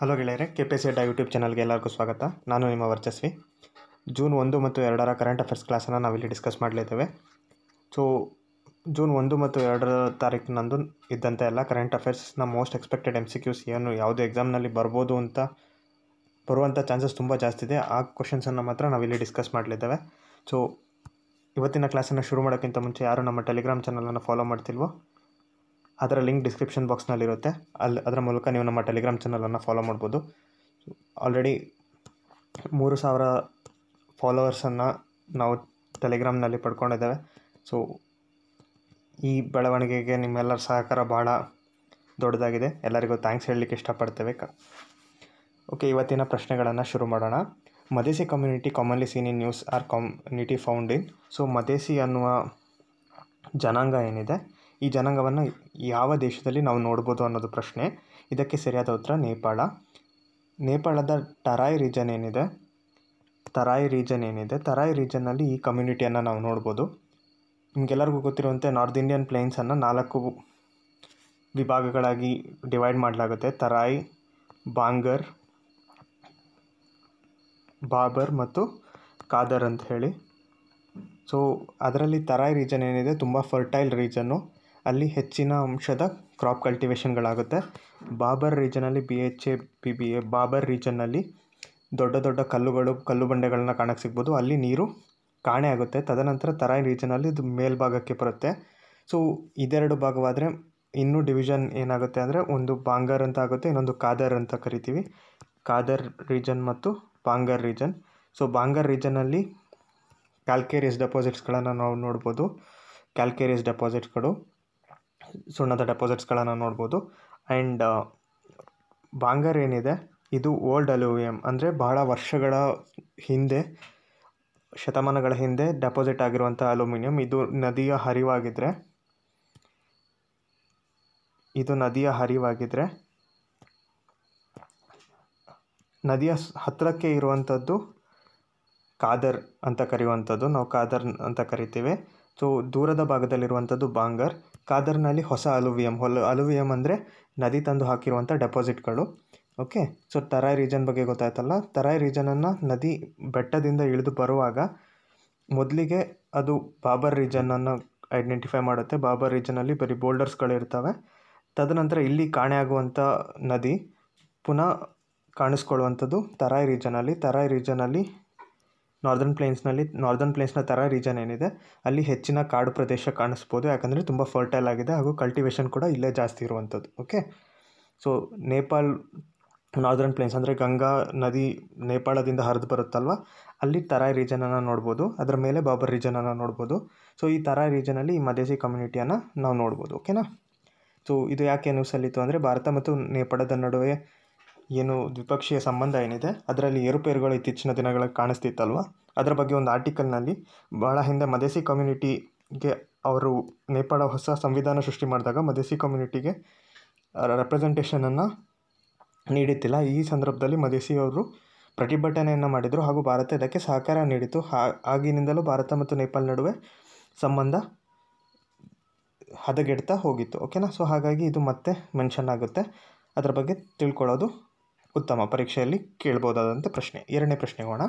hello ಗೆಳೆಯರೆ K P C ಅಡ್ಡ YouTube ಚಾನಲ್ಗೆ ಎಲ್ಲರಿಗೂ ಸ್ವಾಗತ ನಾನು ನಿಮ್ಮ ವರ್ಚಸ್ವಿ ಜೂನ್ ಒಂದು ಮತ್ತು ಎರಡರ ಕರೆಂಟ್ ಅಫೇರ್ಸ್ ಕ್ಲಾಸನ್ನು ನಾವಿಲ್ಲಿ ಡಿಸ್ಕಸ್ ಮಾಡಲಿದ್ದೇವೆ ಸೊ ಜೂನ್ ಒಂದು ಮತ್ತು ಎರಡರ ತಾರೀಕಿನಂದು ಇದ್ದಂಥ ಎಲ್ಲ ಕರೆಂಟ್ ಅಫೇರ್ಸ್ನ most expected M C Qs ಏನು ಯಾವುದೇ ಎಕ್ಸಾಮ್ನಲ್ಲಿ ಬರ್ಬೋದು ಅಂತ ಬರುವಂಥ ಚಾನ್ಸಸ್ ತುಂಬ ಜಾಸ್ತಿ ಇದೆ ಆ ಕ್ವಶನ್ಸನ್ನು ಮಾತ್ರ ನಾವಿಲ್ಲಿ ಡಿಸ್ಕಸ್ ಮಾಡಲಿದ್ದೇವೆ ಸೊ ಇವತ್ತಿನ ಕ್ಲಾಸನ್ನು ಶುರು ಮಾಡೋಕ್ಕಿಂತ ಮುಂಚೆ ಯಾರು ನಮ್ಮ ಟೆಲಿಗ್ರಾಮ್ ಚಾನಲನ್ನು ಫಾಲೋ ಮಾಡ್ತಿಲ್ವೋ ಅದರ ಲಿಂಕ್ ಡಿಸ್ಕ್ರಿಪ್ಷನ್ ಬಾಕ್ಸ್ನಲ್ಲಿರುತ್ತೆ ಅಲ್ಲಿ ಅದರ ಮೂಲಕ ನೀವು ನಮ್ಮ ಟೆಲಿಗ್ರಾಮ್ ಚಾನಲನ್ನು ಫಾಲೋ ಮಾಡ್ಬೋದು ಆಲ್ರೆಡಿ ಮೂರು ಸಾವಿರ ಫಾಲೋವರ್ಸನ್ನು ನಾವು ಟೆಲಿಗ್ರಾಮ್ನಲ್ಲಿ ಪಡ್ಕೊಂಡಿದ್ದೇವೆ ಸೊ ಈ ಬೆಳವಣಿಗೆಗೆ ನಿಮ್ಮೆಲ್ಲರ ಸಹಕಾರ ಭಾಳ ದೊಡ್ಡದಾಗಿದೆ ಎಲ್ಲರಿಗೂ ಥ್ಯಾಂಕ್ಸ್ ಹೇಳಲಿಕ್ಕೆ ಇಷ್ಟಪಡ್ತೇವೆ ಕ ಓಕೆ ಇವತ್ತಿನ ಪ್ರಶ್ನೆಗಳನ್ನು ಶುರು ಮಾಡೋಣ Madhesi community commonly seen in news are community found in so Madhesi ಅನ್ನುವ ಜನಾಂಗ ಏನಿದೆ ಈ ಜನಾಂಗವನ್ನು ಯಾವ ದೇಶದಲ್ಲಿ ನಾವು ನೋಡ್ಬೋದು ಅನ್ನೋದು ಪ್ರಶ್ನೆ ಇದಕ್ಕೆ ಸರಿಯಾದ ಉತ್ತರ ನೇಪಾಳ ನೇಪಾಳದ ಟರಾಯ್ ರೀಜನ್ ಏನಿದೆ ತರಾಯ್ ರೀಜನ್ ಏನಿದೆ ತರಾಯ್ ರೀಜನ್ನಲ್ಲಿ ಈ ಕಮ್ಯುನಿಟಿಯನ್ನು ನಾವು ನೋಡ್ಬೋದು ನಿಮಗೆಲ್ಲರಿಗೂ ಗೊತ್ತಿರುವಂತೆ ನಾರ್ತ್ ಇಂಡಿಯನ್ ಪ್ಲೇನ್ಸನ್ನು ನಾಲ್ಕು ವಿಭಾಗಗಳಾಗಿ ಡಿವೈಡ್ ಮಾಡಲಾಗುತ್ತೆ ತರಾಯ್ ಬಾಂಗರ್ ಬಾಬರ್ ಮತ್ತು ಕಾದರ್ ಅಂತ ಹೇಳಿ ಸೊ ಅದರಲ್ಲಿ ತರಾಯ್ ರೀಜನ್ ಏನಿದೆ ತುಂಬ ಫರ್ಟೈಲ್ ರೀಜನ್ನು ಅಲ್ಲಿ ಹೆಚ್ಚಿನ ಅಂಶದ ಕ್ರಾಪ್ ಕಲ್ಟಿವೇಷನ್ಗಳಾಗುತ್ತೆ ಬಾಬರ್ ರೀಜನಲ್ಲಿ B H A B B A Bhabar ರೀಜನ್ನಲ್ಲಿ ದೊಡ್ಡ ದೊಡ್ಡ ಕಲ್ಲುಗಳು ಕಲ್ಲು ಬಂಡೆಗಳನ್ನ ಕಾಣಕ್ಕೆ ಸಿಗ್ಬೋದು ಅಲ್ಲಿ ನೀರು ಕಾಣೆ ಆಗುತ್ತೆ ತದನಂತರ ತರಾಯಿ ರೀಜನಲ್ಲಿ ಇದು ಮೇಲ್ಭಾಗಕ್ಕೆ ಬರುತ್ತೆ ಸೊ ಇದೆರಡು ಭಾಗವಾದರೆ ಇನ್ನೂ ಡಿವಿಷನ್ ಏನಾಗುತ್ತೆ ಅಂದರೆ ಒಂದು ಬಾಂಗರ್ ಅಂತ ಆಗುತ್ತೆ ಇನ್ನೊಂದು ಕಾದರ್ ಅಂತ ಕರಿತೀವಿ ಕಾದರ್ ರೀಜನ್ ಮತ್ತು ಬಾಂಗರ್ ರೀಜನ್ ಸೊ ಬಾಂಗರ್ ರೀಜನಲ್ಲಿ ಕ್ಯಾಲ್ಕೇರಿಯಸ್ ಡೆಪಾಸಿಟ್ಸ್ಗಳನ್ನು ನಾವು ನೋಡ್ಬೋದು ಕ್ಯಾಲ್ಕೇರಿಯಸ್ ಡೆಪಾಸಿಟ್ಸ್ಗಳು ಸುಣ್ಣದ ಡೆಪಾಸಿಟ್ಸ್ಗಳನ್ನು ನೋಡ್ಬೋದು ಆ್ಯಂಡ್ ಬಾಂಗರ್ ಏನಿದೆ ಇದು ಓಲ್ಡ್ ಅಲ್ಯೂಮಿನಿಯಂ ಅಂದರೆ ಬಹಳ ವರ್ಷಗಳ ಹಿಂದೆ ಶತಮಾನಗಳ ಹಿಂದೆ ಡೆಪಾಸಿಟ್ ಆಗಿರುವಂಥ ಅಲ್ಯೂಮಿನಿಯಂ ಇದು ನದಿಯ ಹರಿವಾಗಿದ್ದರೆ ಇದು ನದಿಯ ಹರಿವಾಗಿದ್ದರೆ ನದಿಯ ಹತ್ತಿರಕ್ಕೆ ಇರುವಂಥದ್ದು ಕಾದರ್ ಅಂತ ಕರೆಯುವಂಥದ್ದು ನಾವು ಕಾದರ್ ಅಂತ ಕರಿತೀವಿ ಸೊ ದೂರದ ಭಾಗದಲ್ಲಿರುವಂಥದ್ದು ಬಾಂಗರ್ ಕಾದರ್ನಲ್ಲಿ ಹೊಸ ಅಲುವಿಯಮ್ ಹೊಲ ಅಲುವಿಯಮ್ ಅಂದರೆ ನದಿ ತಂದು ಹಾಕಿರುವಂಥ ಡೆಪಾಸಿಟ್ಗಳು ಓಕೆ ಸೊ ತರಾಯ್ ರೀಜನ್ ಬಗ್ಗೆ ಗೊತ್ತಾಯ್ತಲ್ಲ ತರಾಯ್ ರೀಜನನ್ನು ನದಿ ಬೆಟ್ಟದಿಂದ ಇಳಿದು ಬರುವಾಗ ಮೊದಲಿಗೆ ಅದು ಬಾಬರ್ ರೀಜನನ್ನು ಐಡೆಂಟಿಫೈ ಮಾಡುತ್ತೆ ಬಾಬರ್ ರೀಜನಲ್ಲಿ ಬರೀ ಬೋಲ್ಡರ್ಸ್ಗಳಿರ್ತವೆ ತದನಂತರ ಇಲ್ಲಿ ಕಾಣೆಯಾಗುವಂಥ ನದಿ ಪುನಃ ಕಾಣಿಸ್ಕೊಳ್ಳುವಂಥದ್ದು ತರಾಯ್ ರೀಜನಲ್ಲಿ ತರಾಯ್ ರೀಜನಲ್ಲಿ ನಾರ್ದನ್ ಪ್ಲೇನ್ಸ್ನಲ್ಲಿ ನಾರ್ದನ್ ಪ್ಲೇನ್ಸ್ನ ಥರ ರೀಜನ್ ಏನಿದೆ ಅಲ್ಲಿ ಹೆಚ್ಚಿನ ಕಾಡು ಪ್ರದೇಶ ಕಾಣಿಸ್ಬೋದು ಯಾಕಂದರೆ ತುಂಬ ಫರ್ಟೈಲ್ ಆಗಿದೆ ಹಾಗೂ ಕಲ್ಟಿವೇಶನ್ ಕೂಡ ಇಲ್ಲೇ ಜಾಸ್ತಿ ಇರುವಂಥದ್ದು okay so Nepal northern plains ಅಂದರೆ ಗಂಗಾ ನದಿ ನೇಪಾಳದಿಂದ ಹರಿದು ಬರುತ್ತಲ್ವ ಅಲ್ಲಿ ತರಾಯ್ ರೀಜನನ್ನು ನೋಡ್ಬೋದು ಅದರ ಮೇಲೆ ಬಾಬರ್ ರೀಜನನ್ನು ನೋಡ್ಬೋದು ಸೊ ಈ ತರಾಯ್ ರೀಜನಲ್ಲಿ ಈ ಮದೇಸಿ ಕಮ್ಯುನಿಟಿಯನ್ನು ನಾವು ನೋಡ್ಬೋದು ಓಕೆನಾ ಸೊ ಇದು ಯಾಕೆ ನ್ಯೂಸಲ್ಲಿತ್ತು ಅಂದರೆ ಭಾರತ ಮತ್ತು ನೇಪಾಳದ ನಡುವೆ ಏನು ದ್ವಿಪಕ್ಷೀಯ ಸಂಬಂಧ ಏನಿದೆ ಅದರಲ್ಲಿ ಏರುಪೇರುಗಳು ಇತ್ತೀಚಿನ ದಿನಗಳಲ್ಲಿ ಕಾಣಿಸ್ತಿತ್ತಲ್ವ ಅದರ ಬಗ್ಗೆ ಒಂದು ಆರ್ಟಿಕಲ್ನಲ್ಲಿ ಬಹಳ ಹಿಂದೆ ಮದೇಸಿ ಕಮ್ಯುನಿಟಿಗೆ ಅವರು ನೇಪಾಳ ಹೊಸ ಸಂವಿಧಾನ ಸೃಷ್ಟಿ ಮಾಡಿದಾಗ ಮದೇಸಿ ಕಮ್ಯುನಿಟಿಗೆ ರೆಪ್ರೆಸೆಂಟೇಷನನ್ನು ನೀಡುತ್ತಿಲ್ಲ ಈ ಸಂದರ್ಭದಲ್ಲಿ ಅವರು ಪ್ರತಿಭಟನೆಯನ್ನು ಮಾಡಿದರು ಹಾಗೂ ಭಾರತ ಇದಕ್ಕೆ ಸಹಕಾರ ನೀಡಿತು ಆಗಿನಿಂದಲೂ ಭಾರತ ಮತ್ತು ನೇಪಾಳ ನಡುವೆ ಸಂಬಂಧ ಹದಗೆಡ್ತಾ ಹೋಗಿತ್ತು ಓಕೆನಾ ಸೊ ಹಾಗಾಗಿ ಇದು ಮತ್ತೆ ಮೆನ್ಷನ್ ಆಗುತ್ತೆ ಅದರ ಬಗ್ಗೆ ತಿಳ್ಕೊಳ್ಳೋದು ಉತ್ತಮ ಪರೀಕ್ಷೆಯಲ್ಲಿ ಕೇಳ್ಬೋದಾದಂಥ ಪ್ರಶ್ನೆ ಎರಡನೇ ಪ್ರಶ್ನೆ ಹೋಗೋಣ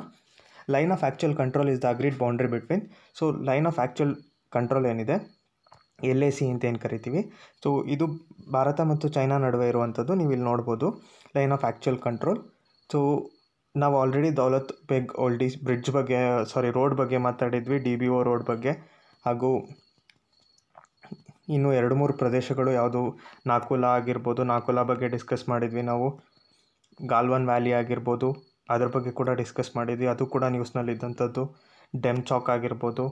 line of actual control is the agreed boundary between so line of actual control ಏನಿದೆ ಎಲ್ ಎ ಸಿ ಅಂತ ಏನು ಕರಿತೀವಿ ಸೊ ಇದು ಭಾರತ ಮತ್ತು ಚೈನಾ ನಡುವೆ ಇರುವಂಥದ್ದು ನೀವು ಇಲ್ಲಿ ನೋಡ್ಬೋದು line of actual control so ನಾವು ಆಲ್ರೆಡಿ ದೌಲತ್ ಬೆಗ್ ಓಲ್ಡಿಸ್ ಬ್ರಿಡ್ಜ್ ಬಗ್ಗೆ ಸಾರಿ ರೋಡ್ ಬಗ್ಗೆ ಮಾತಾಡಿದ್ವಿ ಡಿ ಬಿ ಓ ರೋಡ್ ಬಗ್ಗೆ ಹಾಗೂ ಇನ್ನೂ ಎರಡು ಮೂರು ಪ್ರದೇಶಗಳು ಯಾವುದು ನಾಕುಲಾ ಆಗಿರ್ಬೋದು ನಾಕುಲಾ ಬಗ್ಗೆ ಡಿಸ್ಕಸ್ ಮಾಡಿದ್ವಿ ನಾವು ಗಾಲ್ವನ್ ವ್ಯಾಲಿ ಆಗಿರ್ಬೋದು ಅದ್ರ ಬಗ್ಗೆ ಕೂಡ ಡಿಸ್ಕಸ್ ಮಾಡಿದ್ವಿ ಅದು ಕೂಡ ನ್ಯೂಸ್ನಲ್ಲಿ ಇದ್ದಂಥದ್ದು ಡೆಮ್ ಚಾಕ್ ಆಗಿರ್ಬೋದು